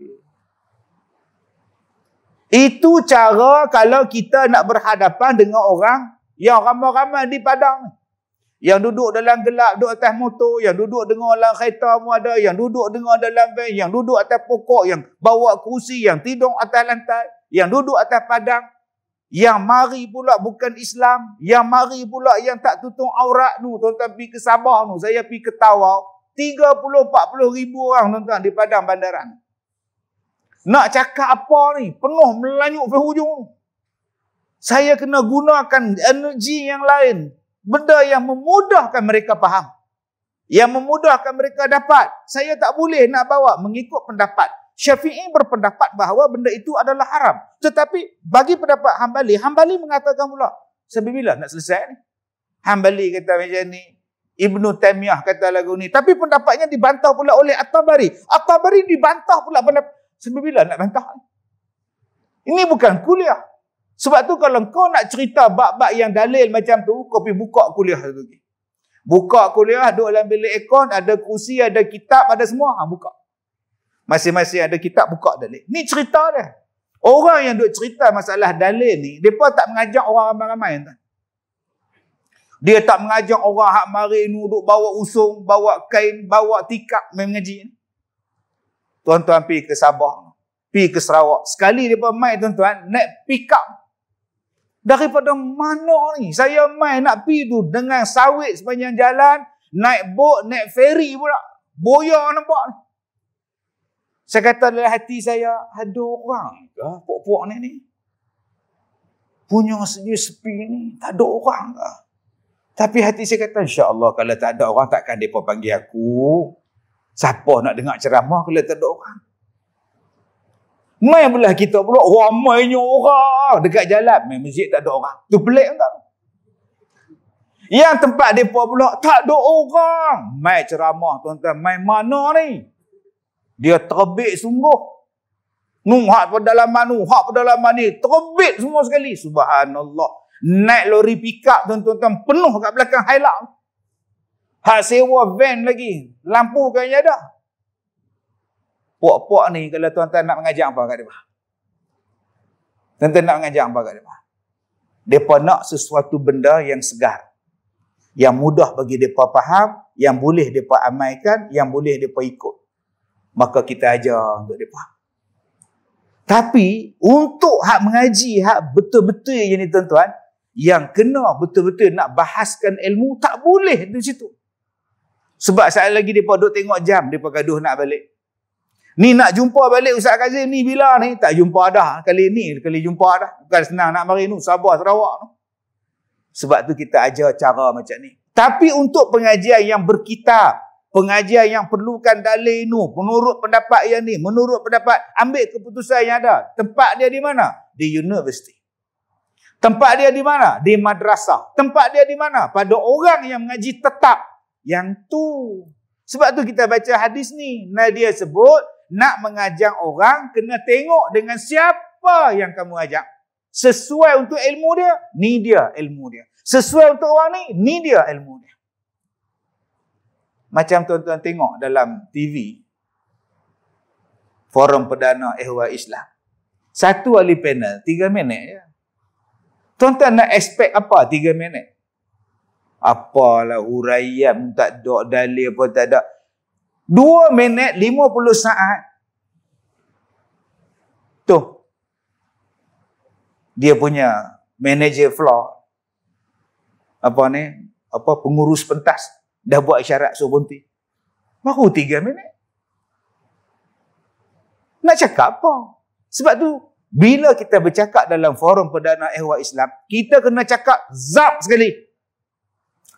Speaker 1: itu cara kalau kita nak berhadapan dengan orang yang ramai-ramai di padang yang duduk dalam gelap duduk atas motor yang duduk dengan dalam kereta mu ada yang duduk dengan dalam van yang duduk atas pokok yang bawa kerusi yang tidur atas lantai yang duduk atas padang yang mari pula bukan Islam. Yang mari pula yang tak tutup aurat tu. Tuan-tuan pergi ke Sabah tu. Saya pergi ke Tawau. 30-40 ribu orang tuan-tuan di Padang Bandaran. Nak cakap apa ni? Penuh melanyuk ke hujung. Saya kena gunakan energi yang lain. Benda yang memudahkan mereka faham. Yang memudahkan mereka dapat. Saya tak boleh nak bawa mengikut pendapat. Syafi'i berpendapat bahawa benda itu adalah haram. Tetapi bagi pendapat Hambali, Hambali mengatakan pula, sampai bila nak selesai ni? Hambali kata macam ni, Ibnu Taimiyah kata lagu ni. Tapi pendapatnya dibantah pula oleh At-Tabari. At-Tabari dibantah pula pendapat. Sampai bila nak bantah Ini bukan kuliah. Sebab tu kalau kau nak cerita bab-bab yang dalil macam tu, kau pergi buka kuliah tu. Buka kuliah, duduk dalam bilik ekon, ada kursi, ada kitab, ada semua. Ha, buka. Masing-masing ada kitab buka dalil. Ni cerita dia. Orang yang duk cerita masalah dalil ni, depa tak mengajak orang ramai-ramai entah. Dia tak mengajak orang hak mari ni duk bawa usung, bawa kain, bawa tikap main mengaji. Tuan-tuan pi ke Sabah, pi ke Sarawak. Sekali depa mai tuan-tuan naik pickup daripada mana ni? Saya mai nak pi tu dengan sawit sepanjang jalan, naik bot, naik feri pula. Boya nampak ni. Saya kata dalam hati saya, ada orang ke puak-puak ni ni? Punya sejuk sepi ni, tak ada orang ke? Tapi hati saya kata, insya Allah kalau tak ada orang takkan mereka panggil aku. Siapa nak dengar ceramah kalau tak ada orang? Main belah kita pula, ramainya orang dekat jalan. Main masjid tak ada orang. Tu pelik kan? Yang tempat mereka pula, tak ada orang. Main ceramah tuan-tuan, main mana ni? Dia terbit sungguh. pada Nuhat pedalaman, pada pedalaman ni. Terbit semua sekali. Subhanallah. Naik lori pick up tuan-tuan. Penuh kat belakang highlight. Hak sewa van lagi. Lampu kan ada. Puak-puak ni kalau tuan-tuan nak mengajak apa kat dia. Tuan-tuan nak mengajak apa kat dia. Mereka nak sesuatu benda yang segar. Yang mudah bagi mereka faham. Yang boleh mereka amalkan. Yang boleh mereka ikut maka kita ajar untuk dia faham. Tapi untuk hak mengaji, hak betul-betul yang ni tuan-tuan, yang kena betul-betul nak bahaskan ilmu, tak boleh di situ. Sebab saat lagi mereka duduk tengok jam, mereka gaduh nak balik. Ni nak jumpa balik Ustaz Kazim ni bila ni? Tak jumpa dah. Kali ni, kali jumpa dah. Bukan senang nak mari ni. Sabah, Sarawak ni. Sebab tu kita ajar cara macam ni. Tapi untuk pengajian yang berkitab, pengajian yang perlukan dalil ini, menurut pendapat yang ini, menurut pendapat, ambil keputusan yang ada. Tempat dia di mana? Di universiti. Tempat dia di mana? Di madrasah. Tempat dia di mana? Pada orang yang mengaji tetap. Yang tu. Sebab tu kita baca hadis ni. Nah dia sebut, nak mengajar orang, kena tengok dengan siapa yang kamu ajak. Sesuai untuk ilmu dia, ni dia ilmu dia. Sesuai untuk orang ni, ni dia ilmu dia. Macam tuan-tuan tengok dalam TV Forum Perdana Ehwa Islam Satu ahli panel, tiga minit ya. Tuan-tuan nak expect apa tiga minit? Apalah huraian pun tak ada, dalil pun tak ada Dua minit, lima puluh saat Tu Dia punya manager floor apa ni apa pengurus pentas Dah buat syarat suruh berhenti. Baru tiga minit. Nak cakap apa? Sebab tu, bila kita bercakap dalam forum Perdana Ehwa Islam, kita kena cakap zap sekali.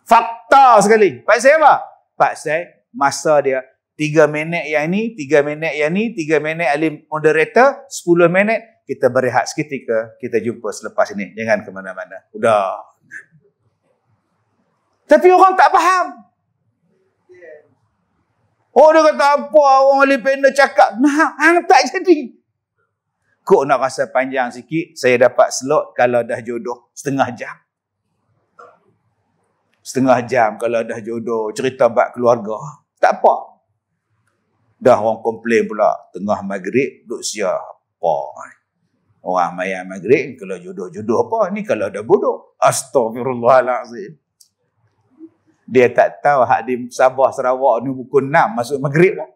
Speaker 1: Fakta sekali. Pak saya apa? Pak saya masa dia tiga minit yang ini, tiga minit yang ini, tiga minit alim moderator, sepuluh minit, kita berehat seketika, kita jumpa selepas ini. Jangan ke mana-mana. Udah. Tapi orang tak faham. Oh dia kata apa orang ahli panel cakap. Nah, hang tak jadi. Kok nak rasa panjang sikit, saya dapat slot kalau dah jodoh setengah jam. Setengah jam kalau dah jodoh, cerita bab keluarga. Tak apa. Dah orang komplain pula, tengah maghrib duk siapa. Orang maya maghrib, kalau jodoh-jodoh apa? Ni kalau dah bodoh. Astagfirullahalazim dia tak tahu hak di Sabah Sarawak ni pukul 6 masuk maghrib lah.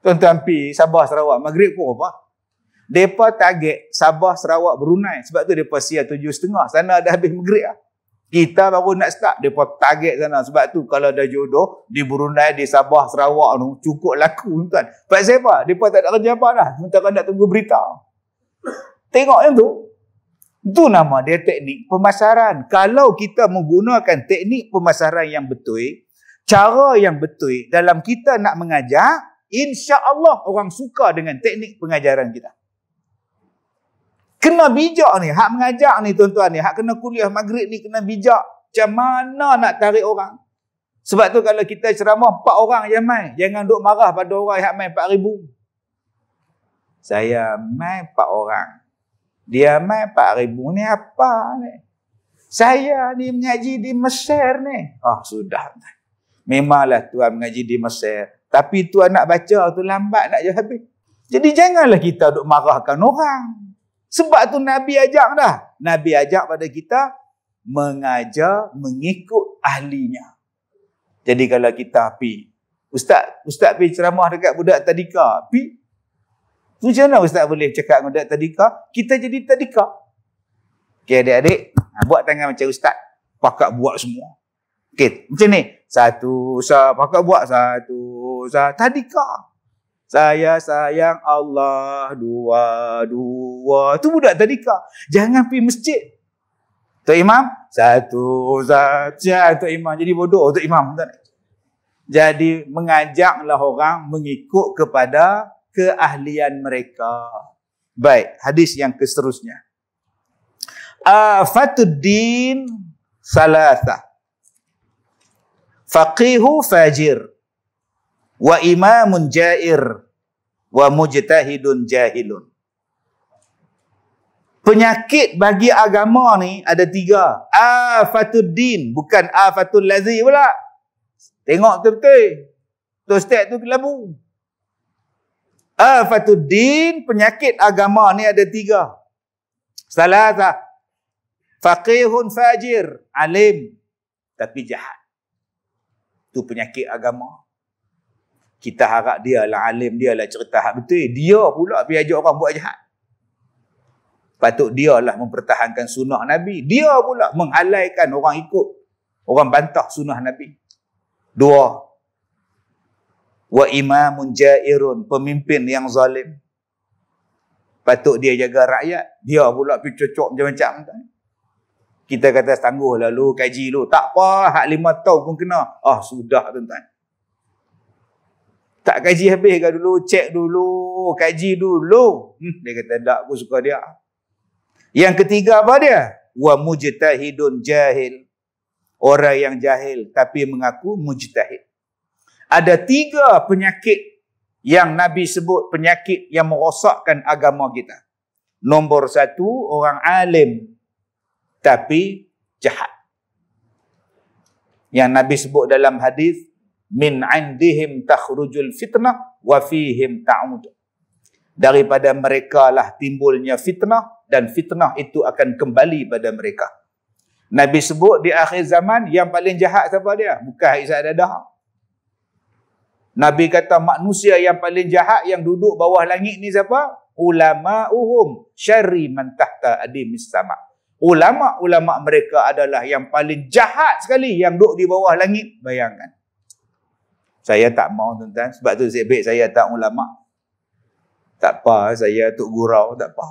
Speaker 1: Tuan-tuan pi Sabah Sarawak maghrib pun apa? Depa target Sabah Sarawak Brunei sebab tu depa tujuh setengah. sana dah habis maghrib lah. Kita baru nak start depa target sana sebab tu kalau dah jodoh di Brunei di Sabah Sarawak tu cukup laku tuan. Sebab siapa? Depa tak ada kerja apa dah. Sementara nak tunggu berita. Tengok yang tu, itu nama dia teknik pemasaran. Kalau kita menggunakan teknik pemasaran yang betul, cara yang betul dalam kita nak mengajar, insya-Allah orang suka dengan teknik pengajaran kita. Kena bijak ni, hak mengajar ni tuan-tuan ni, hak kena kuliah maghrib ni kena bijak. Macam mana nak tarik orang? Sebab tu kalau kita ceramah empat orang je mai, jangan duk marah pada orang yang mai ribu. Saya mai empat orang. Dia mai 4000 ni apa ni? Saya ni mengaji di Mesir ni. Ah sudah. Memanglah tuan mengaji di Mesir. Tapi tuan nak baca tu lambat nak je habis. Jadi janganlah kita duk marahkan orang. Sebab tu Nabi ajak dah. Nabi ajak pada kita mengajar mengikut ahlinya. Jadi kalau kita pi, ustaz ustaz pi ceramah dekat budak tadika, pi macam mana ustaz boleh cakap dengan ustaz tadika? Kita jadi tadika. Okey adik-adik, ha, buat tangan macam ustaz. Pakak buat semua. Okey, macam ni. Satu, sa, pakak buat satu, sa, tadika. Saya sayang Allah dua, dua. Tu budak tadika. Jangan pergi masjid. Tu Imam, satu, sa Ya, Tok Imam, jadi bodoh tu Imam. Jadi mengajaklah orang mengikut kepada keahlian mereka. Baik, hadis yang keseterusnya. Afatuddin ah, salasa. Faqihu fajir wa imamun jair wa mujtahidun jahilun. Penyakit bagi agama ni ada tiga. Afatuddin bukan afatul lazi pula. Tengok betul-betul. Tu tu kelabu. -betul. Afatul din, penyakit agama ni ada tiga. Salatah. Faqihun fajir, alim. Tapi jahat. tu penyakit agama. Kita harap dia lah alim, dia lah cerita hak betul. Dia pula pergi ajak orang buat jahat. Patut dia lah mempertahankan sunnah Nabi. Dia pula menghalaikan orang ikut. Orang bantah sunnah Nabi. Dua, wa imamun jairun pemimpin yang zalim patut dia jaga rakyat dia pula pi cocok macam-macam kita kata tangguh lalu kaji lu tak apa hak lima tahun pun kena ah sudah tuan-tuan tak kaji habis ke dulu cek dulu kaji dulu hmm, dia kata tak aku suka dia yang ketiga apa dia wa mujtahidun jahil orang yang jahil tapi mengaku mujtahid ada tiga penyakit yang Nabi sebut penyakit yang merosakkan agama kita. Nombor satu, orang alim tapi jahat. Yang Nabi sebut dalam hadis min indihim takhrujul fitnah wa fihim ta'ud. Daripada mereka lah timbulnya fitnah dan fitnah itu akan kembali pada mereka. Nabi sebut di akhir zaman yang paling jahat siapa dia? Bukan Isa Dadah. Nabi kata manusia yang paling jahat yang duduk bawah langit ni siapa? Ulama uhum Syari man tahta adimis sama. Ulama-ulama mereka adalah yang paling jahat sekali yang duduk di bawah langit. Bayangkan. Saya tak mau tuan-tuan. Sebab tu sebaik saya tak ulama. Tak apa saya tuk gurau. Tak apa.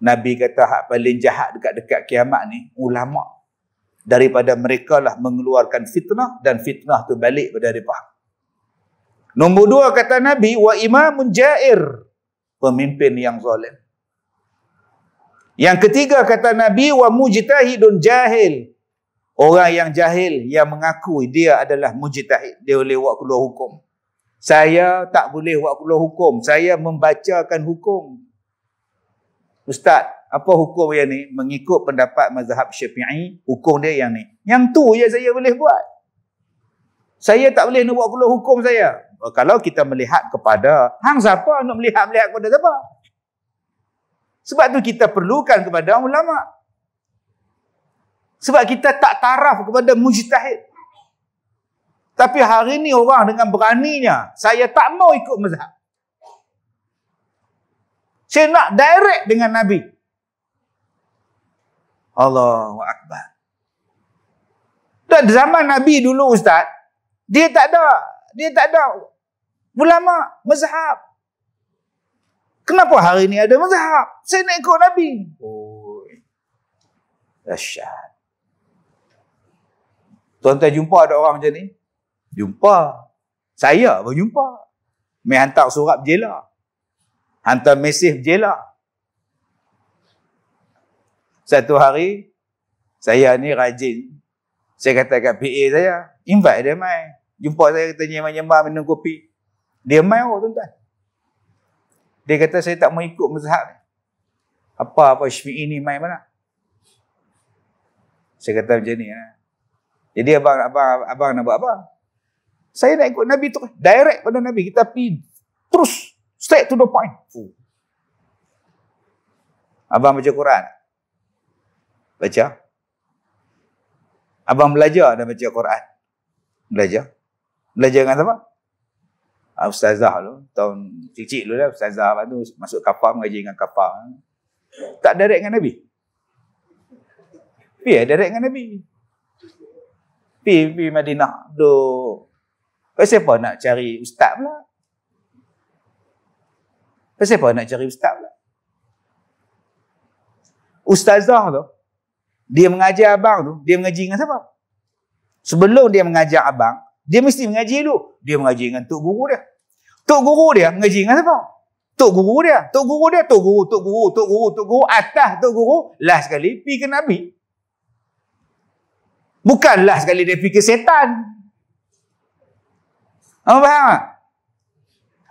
Speaker 1: Nabi kata hak paling jahat dekat-dekat kiamat ni. Ulama' daripada mereka lah mengeluarkan fitnah dan fitnah tu balik pada mereka. Nombor dua kata Nabi, wa imamun jair, pemimpin yang zalim. Yang ketiga kata Nabi, wa mujtahidun jahil, orang yang jahil yang mengaku dia adalah mujtahid, dia boleh buat keluar hukum. Saya tak boleh buat keluar hukum, saya membacakan hukum. Ustaz, apa hukum yang ni mengikut pendapat mazhab syafi'i hukum dia yang ni yang tu je saya boleh buat saya tak boleh nak buat keluar hukum saya kalau kita melihat kepada hang siapa nak melihat melihat kepada siapa sebab tu kita perlukan kepada ulama sebab kita tak taraf kepada mujtahid tapi hari ni orang dengan beraninya saya tak mau ikut mazhab saya nak direct dengan nabi Allahu Akbar. Dan zaman Nabi dulu ustaz, dia tak ada, dia tak ada ulama mazhab. Kenapa hari ni ada mazhab? Saya nak ikut Nabi. Oh. Dahsyat. Tuan-tuan jumpa ada orang macam ni? Jumpa. Saya pun jumpa. Mereka hantar surat berjela. Hantar mesej berjela. Satu hari, saya ni rajin. Saya kata kat PA saya, invite dia mai. Jumpa saya kata nyemah-nyemah minum kopi. Dia mai oh tuan-tuan. Dia kata saya tak mau ikut mazhab ni. Apa-apa Syafi'i e ni mai mana? Saya kata macam ni. Ha? Jadi abang, abang, abang nak buat apa? Saya nak ikut Nabi tu. Direct pada Nabi. Kita pergi terus. Straight to the point. Abang baca Quran baca. Abang belajar dan baca Quran. Belajar. Belajar dengan siapa? Ah, ustazah tu. Tahun cik-cik cicit dulu lah. Ustazah tu masuk kapal, mengaji dengan kapal. Tak direct dengan Nabi. Pergi yeah, direct dengan Nabi. Pergi, pergi Madinah. Duh. Kau siapa nak cari ustaz pula? Kau siapa nak cari ustaz pula? Ustazah tu dia mengajar abang tu, dia mengaji dengan siapa? Sebelum dia mengajar abang, dia mesti mengaji dulu. Dia mengaji dengan tok guru dia. Tok guru dia mengaji dengan siapa? Tok guru dia. Tok guru dia, tok guru, tok guru, tok guru, tok guru, atas tok guru, last sekali pergi ke Nabi. Bukan last sekali dia pergi ke setan. Apa faham tak?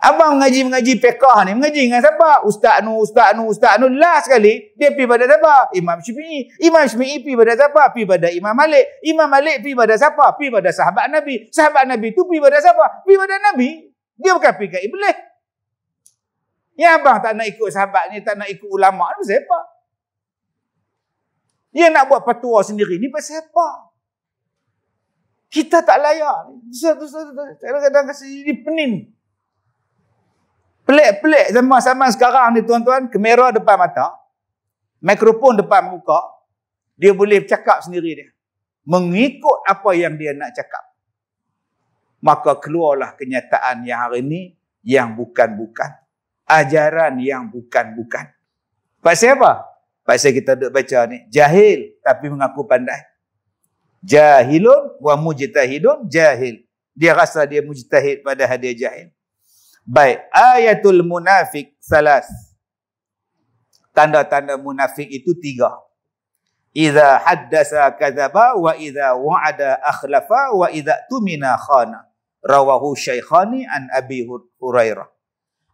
Speaker 1: Abang mengaji-mengaji pekah ni, mengaji dengan siapa? Ustaz nu, ustaz nu, ustaz nu. Last sekali, dia pergi pada siapa? Imam Syafi'i. Imam Syafi'i pergi pada siapa? Pergi pada Imam Malik. Imam Malik pergi pada siapa? Pergi pada sahabat Nabi. Sahabat Nabi tu pergi pada siapa? Pergi pada Nabi. Dia bukan pergi ke Iblis. Ya abang tak nak ikut sahabat ni, tak nak ikut ulama' ni, pasal apa? Yang nak buat petua sendiri ni, pasal apa? Kita tak layak. Kadang-kadang kasi ini pening. Pelik-pelik zaman-zaman sekarang ni tuan-tuan, kamera depan mata, mikrofon depan muka, dia boleh cakap sendiri dia. Mengikut apa yang dia nak cakap. Maka keluarlah kenyataan yang hari ini yang bukan-bukan. Ajaran yang bukan-bukan. Pasal apa? Pasal kita duduk baca ni. Jahil tapi mengaku pandai. Jahilun wa mujtahidun jahil. Dia rasa dia mujtahid pada hadiah jahil. Baik, ayatul munafik salas. Tanda-tanda munafik itu tiga. Iza haddasa kazaba wa iza wa'ada akhlafa wa iza tumina khana. Rawahu syaikhani an Abi Hurairah.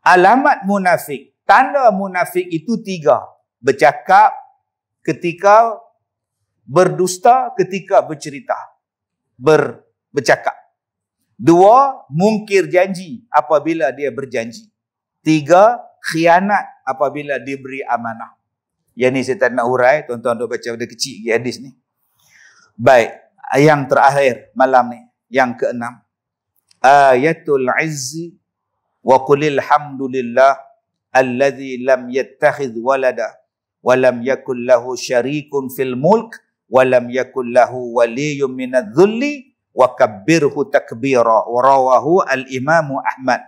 Speaker 1: Alamat munafik. Tanda munafik itu tiga. Bercakap ketika berdusta ketika bercerita. Ber, bercakap. Dua, mungkir janji apabila dia berjanji. Tiga, khianat apabila diberi amanah. Yang ni saya tak nak urai, tuan-tuan duk baca benda kecil di hadis ni. Baik, yang terakhir malam ni, yang keenam. Ayatul izzi wa qulil hamdulillah alladhi lam yattakhid walada wa lam yakul lahu syarikun fil mulk wa lam yakul lahu waliyyun minadh-dhulli wa kabbirhu takbira wa rawahu al-imamu Ahmad.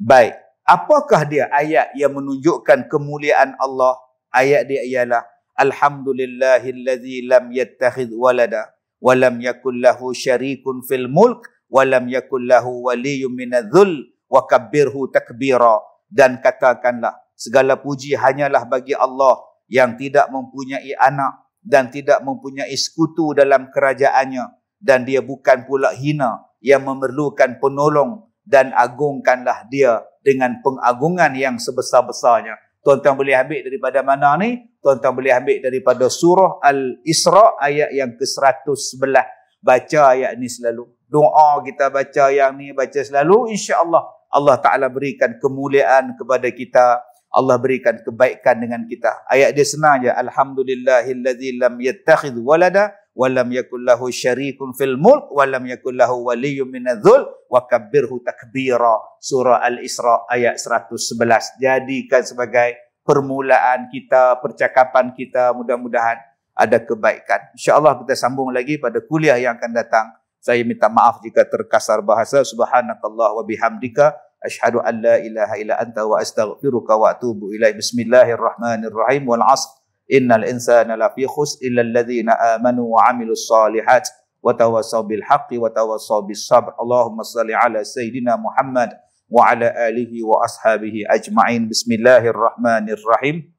Speaker 1: Baik. Apakah dia ayat yang menunjukkan kemuliaan Allah? Ayat dia ialah Alhamdulillahillazi lam yattakhidh walada wa lam yakul lahu syarikun fil mulk wa lam yakul lahu waliyyun minadh-dhul wa kabbirhu takbira dan katakanlah segala puji hanyalah bagi Allah yang tidak mempunyai anak dan tidak mempunyai sekutu dalam kerajaannya dan dia bukan pula hina yang memerlukan penolong dan agungkanlah dia dengan pengagungan yang sebesar-besarnya. Tuan-tuan boleh ambil daripada mana ni? Tuan-tuan boleh ambil daripada surah Al-Isra ayat yang ke-111. Baca ayat ni selalu. Doa kita baca yang ni baca selalu insya-Allah Allah Taala berikan kemuliaan kepada kita. Allah berikan kebaikan dengan kita. Ayat dia senang je. Alhamdulillahillazi lam yattakhidh walada walam yakul lahu syarikun fil mulk walam yakul lahu waliyyun min adzul wa kabbirhu takbira surah al isra ayat 111 jadikan sebagai permulaan kita percakapan kita mudah-mudahan ada kebaikan insyaallah kita sambung lagi pada kuliah yang akan datang saya minta maaf jika terkasar bahasa subhanakallah wa bihamdika asyhadu an la ilaha illa anta wa astaghfiruka wa atubu ilaihi bismillahirrahmanirrahim wal asr إن الإنسان لفي خسر إلا الذين آمنوا وعملوا الصالحات وتواصوا بالحق وتواصوا بالصبر اللهم صل على سيدنا محمد وعلى آله وأصحابه أجمعين بسم الله الرحمن الرحيم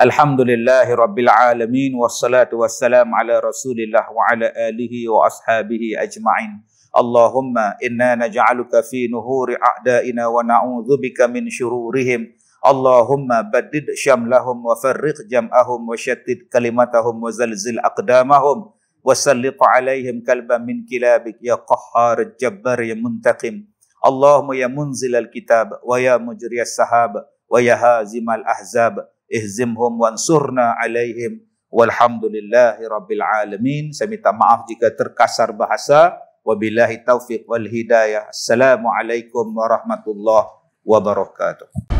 Speaker 1: الحمد لله رب العالمين والصلاة والسلام على رسول الله وعلى آله وأصحابه أجمعين اللهم إنا نجعلك في نهور أعدائنا ونعوذ بك من شرورهم Allahumma badid syamlahum wa farriq jam'ahum wa syattid kalimatahum wa zalzil aqdamahum wa sallit alaihim kalba min kilabik ya qahhar jabbar ya muntaqim Allahumma ya munzil al-kitab wa ya mujri as-sahab wa ya hazim al-ahzab ihzimhum wa ansurna alaihim walhamdulillahi rabbil alamin saya minta maaf jika terkasar bahasa wabillahi taufiq wal hidayah assalamualaikum warahmatullahi wabarakatuh